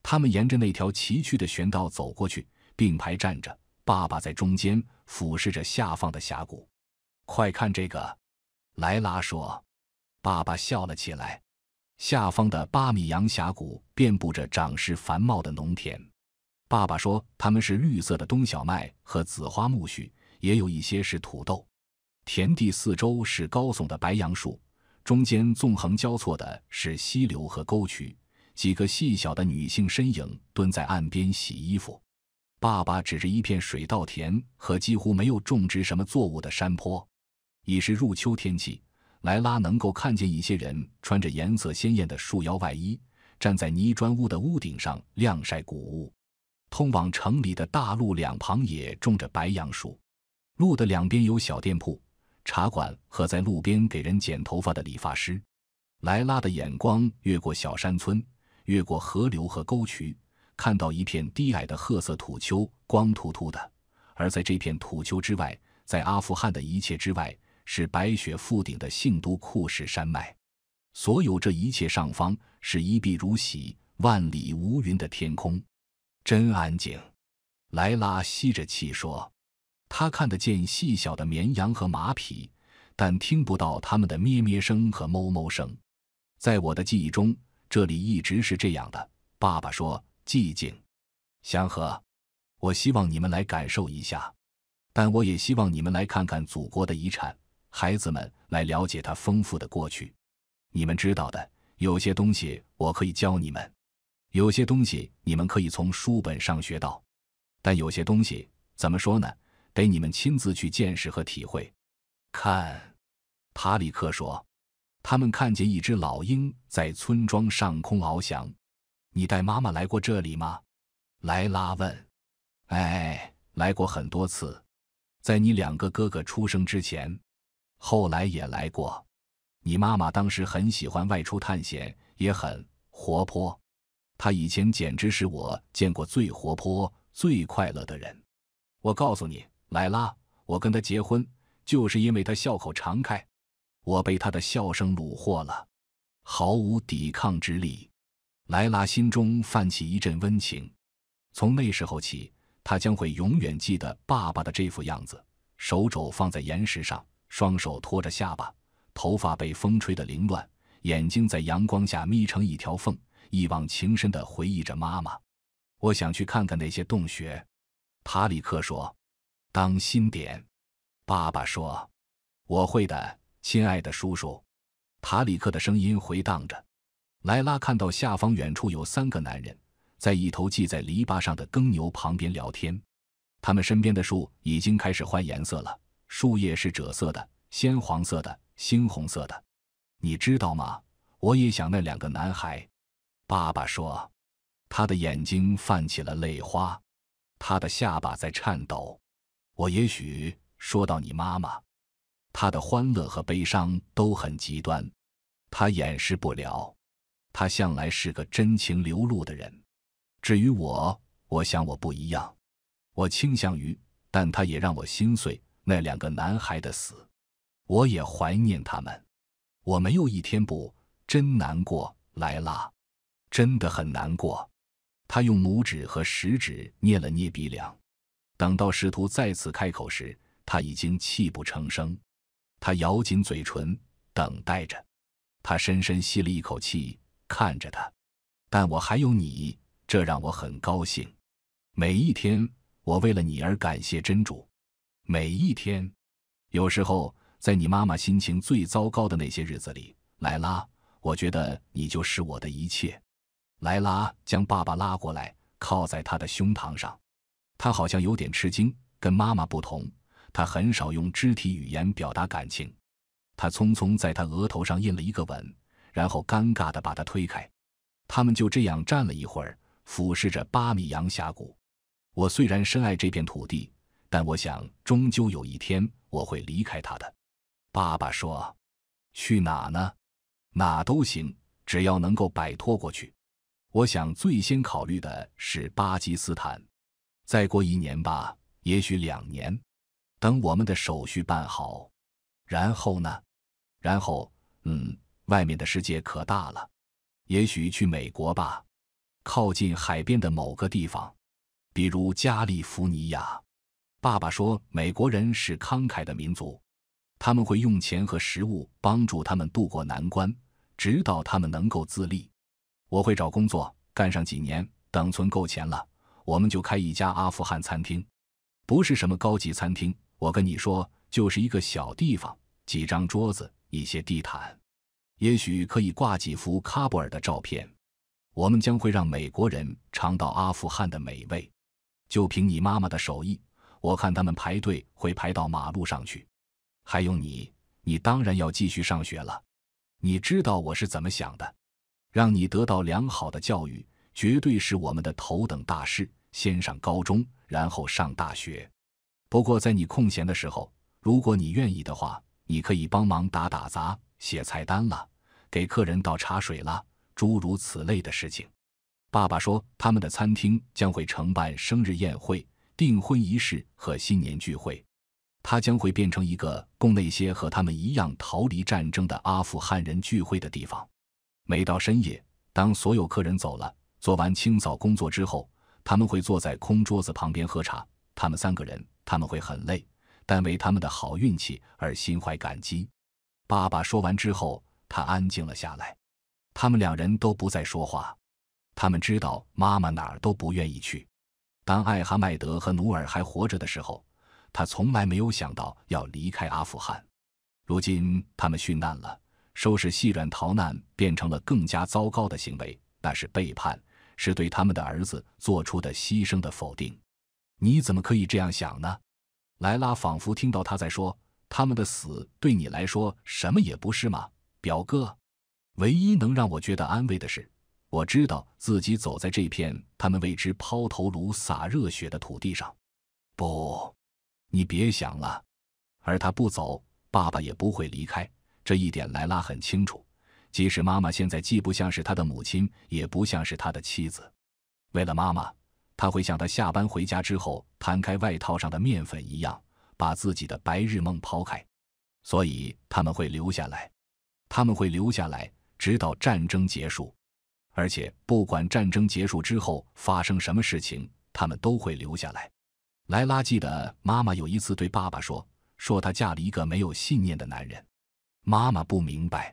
他们沿着那条崎岖的悬道走过去，并排站着。爸爸在中间俯视着下方的峡谷。“快看这个！”莱拉说。爸爸笑了起来。下方的巴米扬峡谷遍布着长势繁茂的农田。爸爸说：“他们是绿色的冬小麦和紫花苜蓿，也有一些是土豆。”田地四周是高耸的白杨树，中间纵横交错的是溪流和沟渠。几个细小的女性身影蹲在岸边洗衣服，爸爸指着一片水稻田和几乎没有种植什么作物的山坡。已是入秋天气，莱拉能够看见一些人穿着颜色鲜艳的束腰外衣，站在泥砖屋的屋顶上晾晒谷物。通往城里的大路两旁也种着白杨树，路的两边有小店铺、茶馆和在路边给人剪头发的理发师。莱拉的眼光越过小山村。越过河流和沟渠，看到一片低矮的褐色土丘，光秃秃的。而在这片土丘之外，在阿富汗的一切之外，是白雪覆顶的信都库什山脉。所有这一切上方是一碧如洗、万里无云的天空，真安静。莱拉吸着气说：“他看得见细小的绵羊和马匹，但听不到他们的咩咩声和哞哞声。在我的记忆中。”这里一直是这样的，爸爸说：“寂静，祥和。”我希望你们来感受一下，但我也希望你们来看看祖国的遗产，孩子们来了解它丰富的过去。你们知道的，有些东西我可以教你们，有些东西你们可以从书本上学到，但有些东西怎么说呢？得你们亲自去见识和体会。看，塔里克说。他们看见一只老鹰在村庄上空翱翔。你带妈妈来过这里吗？莱拉问。哎，来过很多次，在你两个哥哥出生之前，后来也来过。你妈妈当时很喜欢外出探险，也很活泼。她以前简直是我见过最活泼、最快乐的人。我告诉你，莱拉，我跟她结婚就是因为她笑口常开。我被他的笑声虏获了，毫无抵抗之力。莱拉心中泛起一阵温情。从那时候起，她将会永远记得爸爸的这副样子：手肘放在岩石上，双手托着下巴，头发被风吹得凌乱，眼睛在阳光下眯成一条缝，一往情深地回忆着妈妈。我想去看看那些洞穴，塔里克说：“当心点。”爸爸说：“我会的。”亲爱的叔叔，塔里克的声音回荡着。莱拉看到下方远处有三个男人在一头系在篱笆上的耕牛旁边聊天。他们身边的树已经开始换颜色了，树叶是赭色的、鲜黄色的、猩红色的。你知道吗？我也想那两个男孩。爸爸说，他的眼睛泛起了泪花，他的下巴在颤抖。我也许说到你妈妈。他的欢乐和悲伤都很极端，他掩饰不了。他向来是个真情流露的人。至于我，我想我不一样。我倾向于，但他也让我心碎。那两个男孩的死，我也怀念他们。我没有一天不真难过来啦，真的很难过。他用拇指和食指捏了捏鼻梁。等到师徒再次开口时，他已经泣不成声。他咬紧嘴唇，等待着。他深深吸了一口气，看着他。但我还有你，这让我很高兴。每一天，我为了你而感谢真主。每一天，有时候在你妈妈心情最糟糕的那些日子里，莱拉，我觉得你就是我的一切。莱拉将爸爸拉过来，靠在他的胸膛上。他好像有点吃惊，跟妈妈不同。他很少用肢体语言表达感情，他匆匆在他额头上印了一个吻，然后尴尬的把他推开。他们就这样站了一会儿，俯视着巴米扬峡谷。我虽然深爱这片土地，但我想，终究有一天我会离开他的。爸爸说：“去哪呢？哪都行，只要能够摆脱过去。”我想，最先考虑的是巴基斯坦。再过一年吧，也许两年。等我们的手续办好，然后呢？然后，嗯，外面的世界可大了，也许去美国吧，靠近海边的某个地方，比如加利福尼亚。爸爸说，美国人是慷慨的民族，他们会用钱和食物帮助他们渡过难关，直到他们能够自立。我会找工作干上几年，等存够钱了，我们就开一家阿富汗餐厅，不是什么高级餐厅。我跟你说，就是一个小地方，几张桌子，一些地毯，也许可以挂几幅喀布尔的照片。我们将会让美国人尝到阿富汗的美味。就凭你妈妈的手艺，我看他们排队会排到马路上去。还有你，你当然要继续上学了。你知道我是怎么想的，让你得到良好的教育绝对是我们的头等大事。先上高中，然后上大学。不过，在你空闲的时候，如果你愿意的话，你可以帮忙打打杂、写菜单了、给客人倒茶水了，诸如此类的事情。爸爸说，他们的餐厅将会承办生日宴会、订婚仪式和新年聚会，他将会变成一个供那些和他们一样逃离战争的阿富汗人聚会的地方。每到深夜，当所有客人走了，做完清扫工作之后，他们会坐在空桌子旁边喝茶。他们三个人。他们会很累，但为他们的好运气而心怀感激。爸爸说完之后，他安静了下来。他们两人都不再说话。他们知道妈妈哪儿都不愿意去。当艾哈迈德和努尔还活着的时候，他从来没有想到要离开阿富汗。如今他们殉难了，收拾细软逃难变成了更加糟糕的行为。那是背叛，是对他们的儿子做出的牺牲的否定。你怎么可以这样想呢？莱拉仿佛听到他在说：“他们的死对你来说什么也不是吗，表哥？”唯一能让我觉得安慰的是，我知道自己走在这片他们为之抛头颅、洒热血的土地上。不，你别想了。而他不走，爸爸也不会离开。这一点莱拉很清楚。即使妈妈现在既不像是他的母亲，也不像是他的妻子。为了妈妈。他会像他下班回家之后摊开外套上的面粉一样，把自己的白日梦抛开，所以他们会留下来，他们会留下来，直到战争结束，而且不管战争结束之后发生什么事情，他们都会留下来。莱拉记得妈妈有一次对爸爸说：“说她嫁了一个没有信念的男人。”妈妈不明白，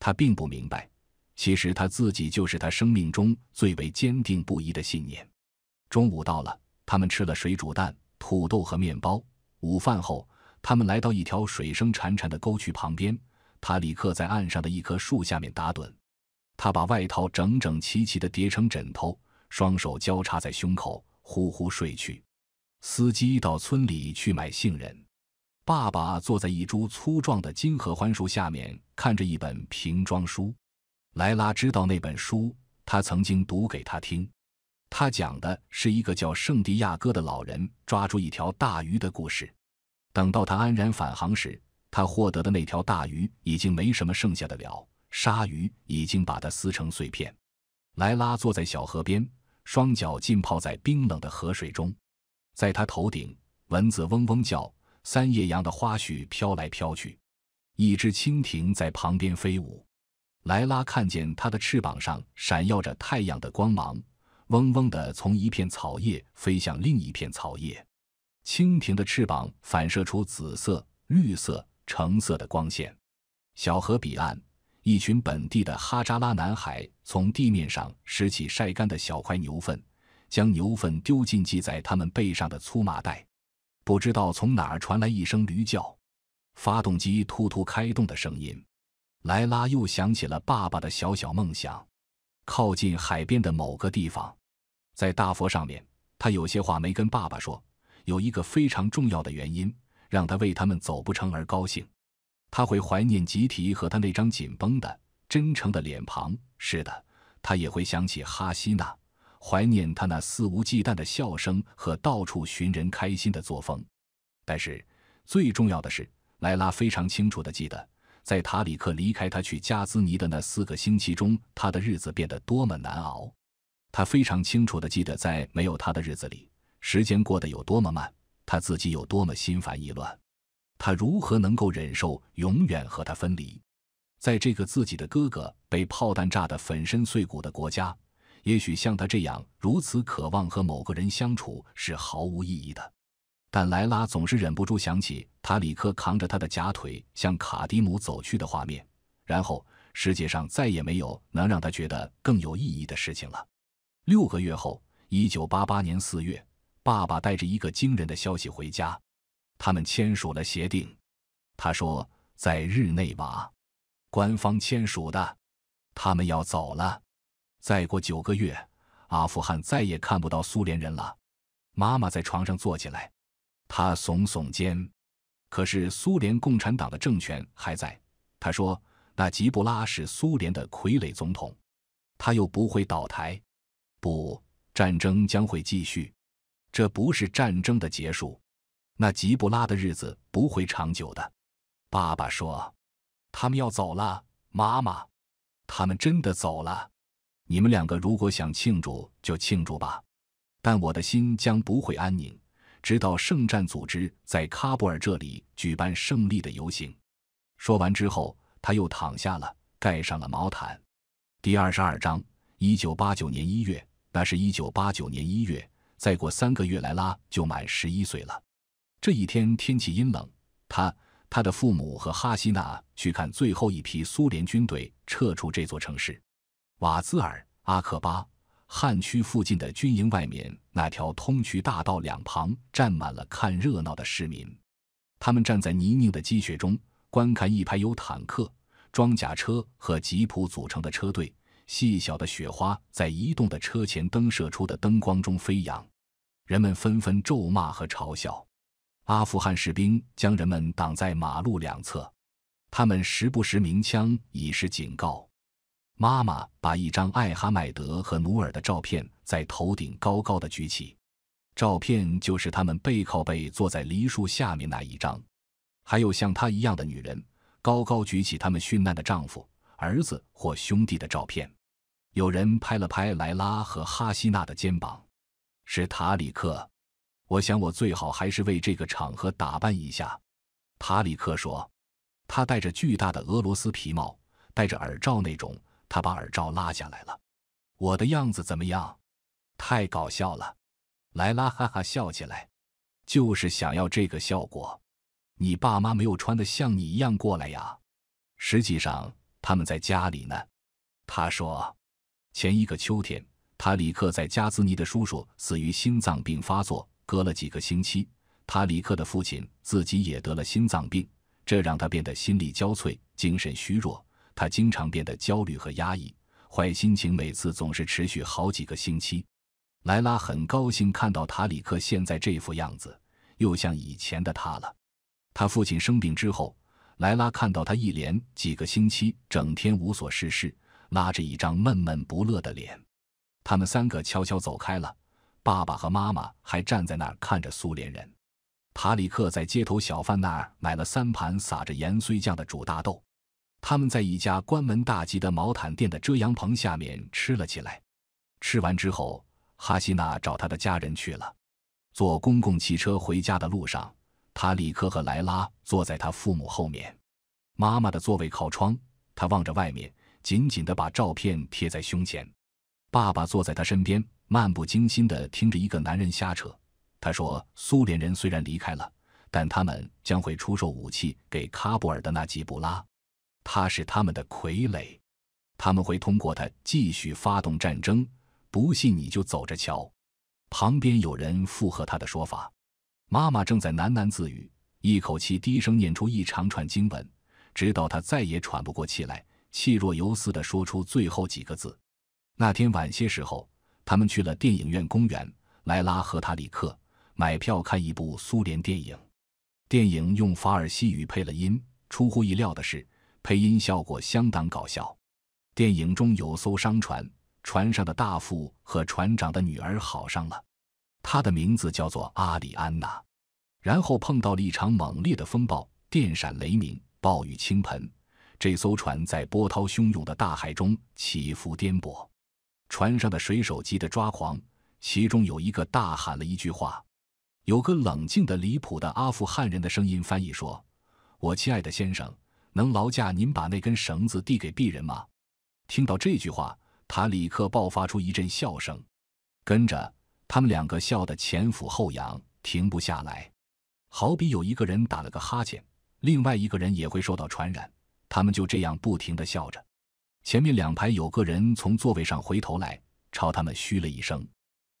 她并不明白，其实她自己就是她生命中最为坚定不移的信念。中午到了，他们吃了水煮蛋、土豆和面包。午饭后，他们来到一条水声潺潺的沟渠旁边。塔里克在岸上的一棵树下面打盹，他把外套整整齐齐地叠成枕头，双手交叉在胸口，呼呼睡去。司机到村里去买杏仁。爸爸坐在一株粗壮的金合欢树下面，看着一本瓶装书。莱拉知道那本书，他曾经读给他听。他讲的是一个叫圣地亚哥的老人抓住一条大鱼的故事。等到他安然返航时，他获得的那条大鱼已经没什么剩下的了，鲨鱼已经把它撕成碎片。莱拉坐在小河边，双脚浸泡在冰冷的河水中，在他头顶，蚊子嗡嗡叫，三叶杨的花絮飘来飘去，一只蜻蜓在旁边飞舞。莱拉看见它的翅膀上闪耀着太阳的光芒。嗡嗡的，从一片草叶飞向另一片草叶，蜻蜓的翅膀反射出紫色、绿色、橙色的光线。小河彼岸，一群本地的哈扎拉男孩从地面上拾起晒干的小块牛粪，将牛粪丢进系在他们背上的粗麻袋。不知道从哪儿传来一声驴叫，发动机突突开动的声音。莱拉又想起了爸爸的小小梦想。靠近海边的某个地方，在大佛上面，他有些话没跟爸爸说。有一个非常重要的原因，让他为他们走不成而高兴。他会怀念吉提和他那张紧绷的、真诚的脸庞。是的，他也会想起哈希娜，怀念他那肆无忌惮的笑声和到处寻人开心的作风。但是最重要的是，莱拉非常清楚的记得。在塔里克离开他去加兹尼的那四个星期中，他的日子变得多么难熬！他非常清楚的记得，在没有他的日子里，时间过得有多么慢，他自己有多么心烦意乱。他如何能够忍受永远和他分离？在这个自己的哥哥被炮弹炸得粉身碎骨的国家，也许像他这样如此渴望和某个人相处是毫无意义的。但莱拉总是忍不住想起塔里克扛着他的假腿向卡迪姆走去的画面，然后世界上再也没有能让他觉得更有意义的事情了。六个月后，一九八八年四月，爸爸带着一个惊人的消息回家：他们签署了协定。他说，在日内瓦，官方签署的。他们要走了。再过九个月，阿富汗再也看不到苏联人了。妈妈在床上坐起来。他耸耸肩，可是苏联共产党的政权还在。他说：“那吉布拉是苏联的傀儡总统，他又不会倒台。不，战争将会继续。这不是战争的结束。那吉布拉的日子不会长久的。”爸爸说：“他们要走了，妈妈，他们真的走了。你们两个如果想庆祝，就庆祝吧。但我的心将不会安宁。”直到圣战组织在喀布尔这里举办胜利的游行。说完之后，他又躺下了，盖上了毛毯。第二十二章，一九八九年一月，那是一九八九年一月。再过三个月，莱拉就满十一岁了。这一天天气阴冷，他、他的父母和哈希娜去看最后一批苏联军队撤出这座城市。瓦兹尔·阿克巴。汉区附近的军营外面，那条通衢大道两旁站满了看热闹的市民。他们站在泥泞的积雪中，观看一排由坦克、装甲车和吉普组成的车队。细小的雪花在移动的车前灯射出的灯光中飞扬。人们纷纷咒骂和嘲笑。阿富汗士兵将人们挡在马路两侧，他们时不时鸣枪以示警告。妈妈把一张艾哈迈德和努尔的照片在头顶高高的举起，照片就是他们背靠背坐在梨树下面那一张。还有像她一样的女人，高高举起他们殉难的丈夫、儿子或兄弟的照片。有人拍了拍莱拉和哈希娜的肩膀。是塔里克。我想我最好还是为这个场合打扮一下。塔里克说，他戴着巨大的俄罗斯皮帽，戴着耳罩那种。他把耳罩拉下来了，我的样子怎么样？太搞笑了，莱拉哈哈笑起来，就是想要这个效果。你爸妈没有穿的像你一样过来呀？实际上他们在家里呢。他说，前一个秋天，他里克在加兹尼的叔叔死于心脏病发作，隔了几个星期，他里克的父亲自己也得了心脏病，这让他变得心力交瘁，精神虚弱。他经常变得焦虑和压抑，坏心情每次总是持续好几个星期。莱拉很高兴看到塔里克现在这副样子，又像以前的他了。他父亲生病之后，莱拉看到他一连几个星期整天无所事事，拉着一张闷闷不乐的脸。他们三个悄悄走开了，爸爸和妈妈还站在那儿看着苏联人。塔里克在街头小贩那儿买了三盘撒着盐碎酱的煮大豆。他们在一家关门大吉的毛毯店的遮阳棚下面吃了起来。吃完之后，哈希娜找她的家人去了。坐公共汽车回家的路上，塔里克和莱拉坐在他父母后面。妈妈的座位靠窗，她望着外面，紧紧的把照片贴在胸前。爸爸坐在他身边，漫不经心的听着一个男人瞎扯。他说：“苏联人虽然离开了，但他们将会出售武器给喀布尔的那吉布拉。”他是他们的傀儡，他们会通过他继续发动战争。不信你就走着瞧。旁边有人附和他的说法。妈妈正在喃喃自语，一口气低声念出一长串经文，直到她再也喘不过气来，气若游丝地说出最后几个字。那天晚些时候，他们去了电影院公园，莱拉和塔里克买票看一部苏联电影。电影用法尔西语配了音。出乎意料的是。配音效果相当搞笑。电影中有艘商船，船上的大副和船长的女儿好上了，她的名字叫做阿里安娜。然后碰到了一场猛烈的风暴，电闪雷鸣，暴雨倾盆。这艘船在波涛汹涌的大海中起伏颠簸，船上的水手急得抓狂。其中有一个大喊了一句话，有个冷静的离谱的阿富汗人的声音翻译说：“我亲爱的先生。”能劳驾您把那根绳子递给鄙人吗？听到这句话，他立刻爆发出一阵笑声，跟着他们两个笑得前俯后仰，停不下来，好比有一个人打了个哈欠，另外一个人也会受到传染。他们就这样不停的笑着。前面两排有个人从座位上回头来，朝他们嘘了一声。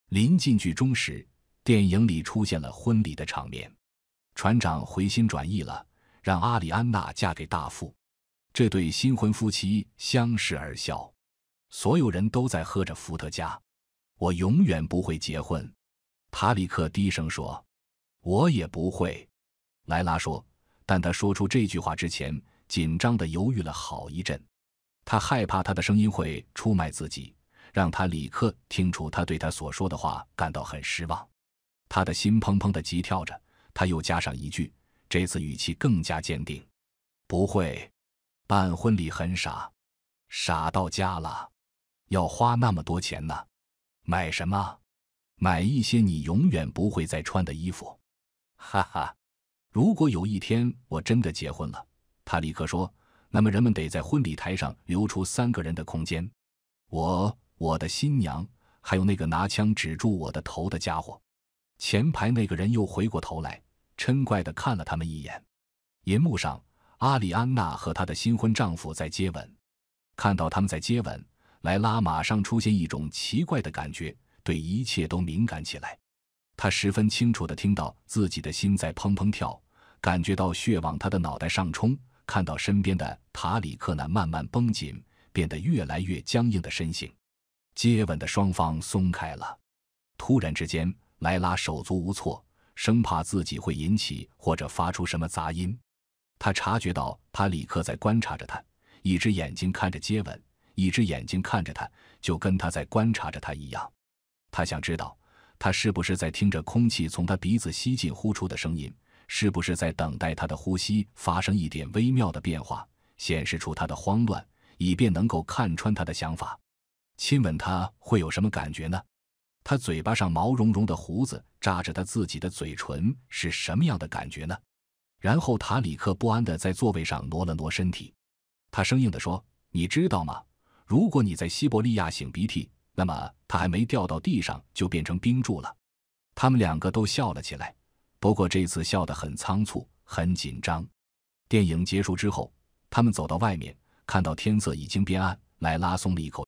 临近剧终时，电影里出现了婚礼的场面，船长回心转意了。让阿里安娜嫁给大富，这对新婚夫妻相视而笑。所有人都在喝着伏特加。我永远不会结婚，塔里克低声说。我也不会，莱拉说。但他说出这句话之前，紧张的犹豫了好一阵。他害怕他的声音会出卖自己，让他立刻听出他对他所说的话感到很失望。他的心砰砰的急跳着。他又加上一句。这次语气更加坚定，不会，办婚礼很傻，傻到家了，要花那么多钱呢，买什么？买一些你永远不会再穿的衣服。哈哈，如果有一天我真的结婚了，他立刻说，那么人们得在婚礼台上留出三个人的空间，我、我的新娘，还有那个拿枪指住我的头的家伙。前排那个人又回过头来。嗔怪的看了他们一眼，银幕上，阿里安娜和她的新婚丈夫在接吻。看到他们在接吻，莱拉马上出现一种奇怪的感觉，对一切都敏感起来。她十分清楚地听到自己的心在砰砰跳，感觉到血往她的脑袋上冲，看到身边的塔里克男慢慢绷紧、变得越来越僵硬的身形。接吻的双方松开了，突然之间，莱拉手足无措。生怕自己会引起或者发出什么杂音，他察觉到他立刻在观察着他，一只眼睛看着接吻，一只眼睛看着他，就跟他在观察着他一样。他想知道，他是不是在听着空气从他鼻子吸进呼出的声音，是不是在等待他的呼吸发生一点微妙的变化，显示出他的慌乱，以便能够看穿他的想法。亲吻他会有什么感觉呢？他嘴巴上毛茸茸的胡子扎着他自己的嘴唇是什么样的感觉呢？然后塔里克不安地在座位上挪了挪身体，他生硬地说：“你知道吗？如果你在西伯利亚擤鼻涕，那么它还没掉到地上就变成冰柱了。”他们两个都笑了起来，不过这次笑得很仓促、很紧张。电影结束之后，他们走到外面，看到天色已经变暗，莱拉松了一口。